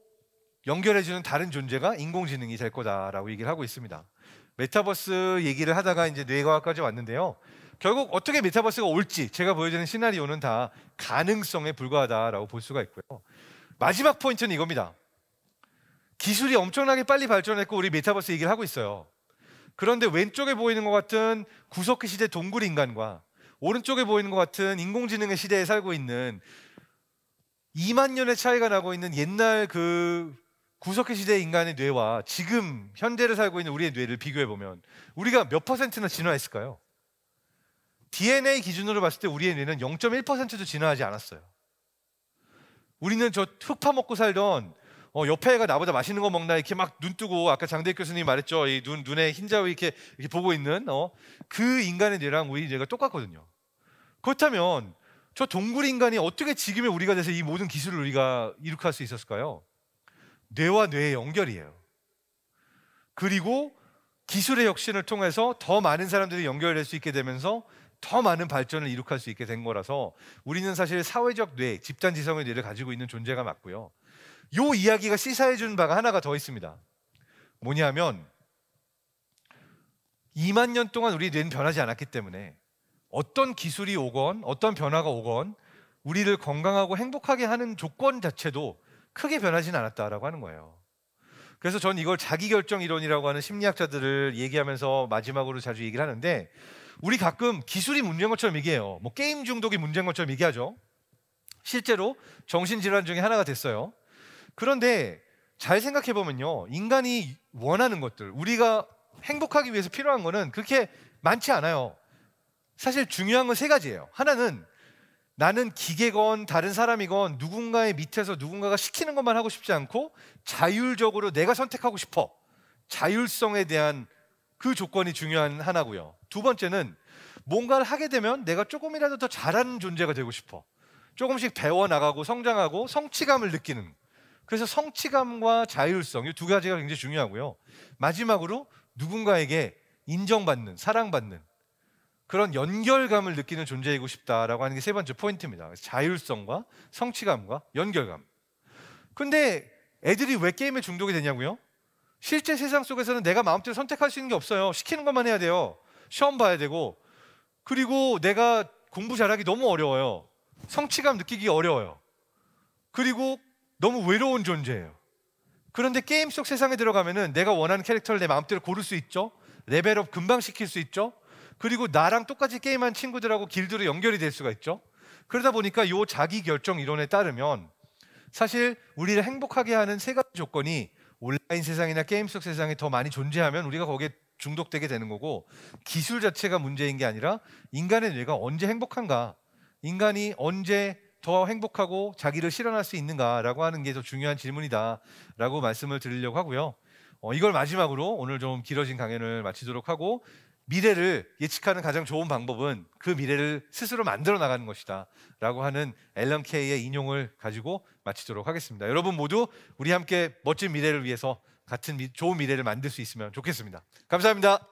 연결해주는 다른 존재가 인공지능이 될 거다라고 얘기를 하고 있습니다. 메타버스 얘기를 하다가 이제 뇌과학까지 왔는데요. 결국 어떻게 메타버스가 올지 제가 보여주는 시나리오는 다 가능성에 불과하다라고 볼 수가 있고요. 마지막 포인트는 이겁니다. 기술이 엄청나게 빨리 발전했고 우리 메타버스 얘기를 하고 있어요. 그런데 왼쪽에 보이는 것 같은 구석기 시대 동굴 인간과 오른쪽에 보이는 것 같은 인공지능의 시대에 살고 있는 2만 년의 차이가 나고 있는 옛날 그 구석기 시대 인간의 뇌와 지금 현대를 살고 있는 우리의 뇌를 비교해 보면 우리가 몇 퍼센트나 진화했을까요? DNA 기준으로 봤을 때 우리의 뇌는 0.1%도 진화하지 않았어요. 우리는 저흙 파먹고 살던 어, 옆에 애가 나보다 맛있는 거 먹나 이렇게 막 눈 뜨고 아까 장대 교수님 말했죠. 이 눈, 눈에 흰자위 이렇게, 이렇게 보고 있는 어, 그 인간의 뇌랑 우리 뇌가 똑같거든요. 그렇다면 저 동굴 인간이 어떻게 지금의 우리가 돼서 이 모든 기술을 우리가 이룩할 수 있었을까요? 뇌와 뇌의 연결이에요. 그리고 기술의 혁신을 통해서 더 많은 사람들이 연결될 수 있게 되면서 더 많은 발전을 이룩할 수 있게 된 거라서 우리는 사실 사회적 뇌, 집단 지성의 뇌를 가지고 있는 존재가 맞고요. 요 이야기가 시사해 준 바가 하나가 더 있습니다. 뭐냐면 2만 년 동안 우리 뇌는 변하지 않았기 때문에 어떤 기술이 오건 어떤 변화가 오건 우리를 건강하고 행복하게 하는 조건 자체도 크게 변하진 않았다라고 하는 거예요. 그래서 전 이걸 자기결정 이론이라고 하는 심리학자들을 얘기하면서 마지막으로 자주 얘기를 하는데 우리 가끔 기술이 문제인 것처럼 얘기해요. 뭐 게임 중독이 문제인 것처럼 얘기하죠. 실제로 정신질환 중에 하나가 됐어요. 그런데 잘 생각해 보면요. 인간이 원하는 것들, 우리가 행복하기 위해서 필요한 거는 그렇게 많지 않아요. 사실 중요한 건 세 가지예요. 하나는 나는 기계건 다른 사람이건 누군가의 밑에서 누군가가 시키는 것만 하고 싶지 않고 자율적으로 내가 선택하고 싶어. 자율성에 대한 그 조건이 중요한 하나고요. 두 번째는 뭔가를 하게 되면 내가 조금이라도 더 잘하는 존재가 되고 싶어. 조금씩 배워나가고 성장하고 성취감을 느끼는. 그래서 성취감과 자율성 이 두 가지가 굉장히 중요하고요. 마지막으로 누군가에게 인정받는, 사랑받는 그런 연결감을 느끼는 존재이고 싶다라고 하는 게 세 번째 포인트입니다. 자율성과 성취감과 연결감. 근데 애들이 왜 게임에 중독이 되냐고요? 실제 세상 속에서는 내가 마음대로 선택할 수 있는 게 없어요. 시키는 것만 해야 돼요. 시험 봐야 되고 그리고 내가 공부 잘하기 너무 어려워요. 성취감 느끼기 어려워요. 그리고 너무 외로운 존재예요. 그런데 게임 속 세상에 들어가면은 내가 원하는 캐릭터를 내 마음대로 고를 수 있죠. 레벨업 금방 시킬 수 있죠. 그리고 나랑 똑같이 게임한 친구들하고 길드로 연결이 될 수가 있죠. 그러다 보니까 요 자기 결정 이론에 따르면 사실 우리를 행복하게 하는 세 가지 조건이 온라인 세상이나 게임 속 세상에 더 많이 존재하면 우리가 거기에 중독되게 되는 거고 기술 자체가 문제인 게 아니라 인간의 뇌가 언제 행복한가 인간이 언제 더 행복하고 자기를 실현할 수 있는가라고 하는 게 더 중요한 질문이다라고 말씀을 드리려고 하고요. 어, 이걸 마지막으로 오늘 좀 길어진 강연을 마치도록 하고 미래를 예측하는 가장 좋은 방법은 그 미래를 스스로 만들어 나가는 것이다라고 하는 앨런 케이의 인용을 가지고 마치도록 하겠습니다. 여러분 모두 우리 함께 멋진 미래를 위해서 같은 좋은 미래를 만들 수 있으면 좋겠습니다. 감사합니다.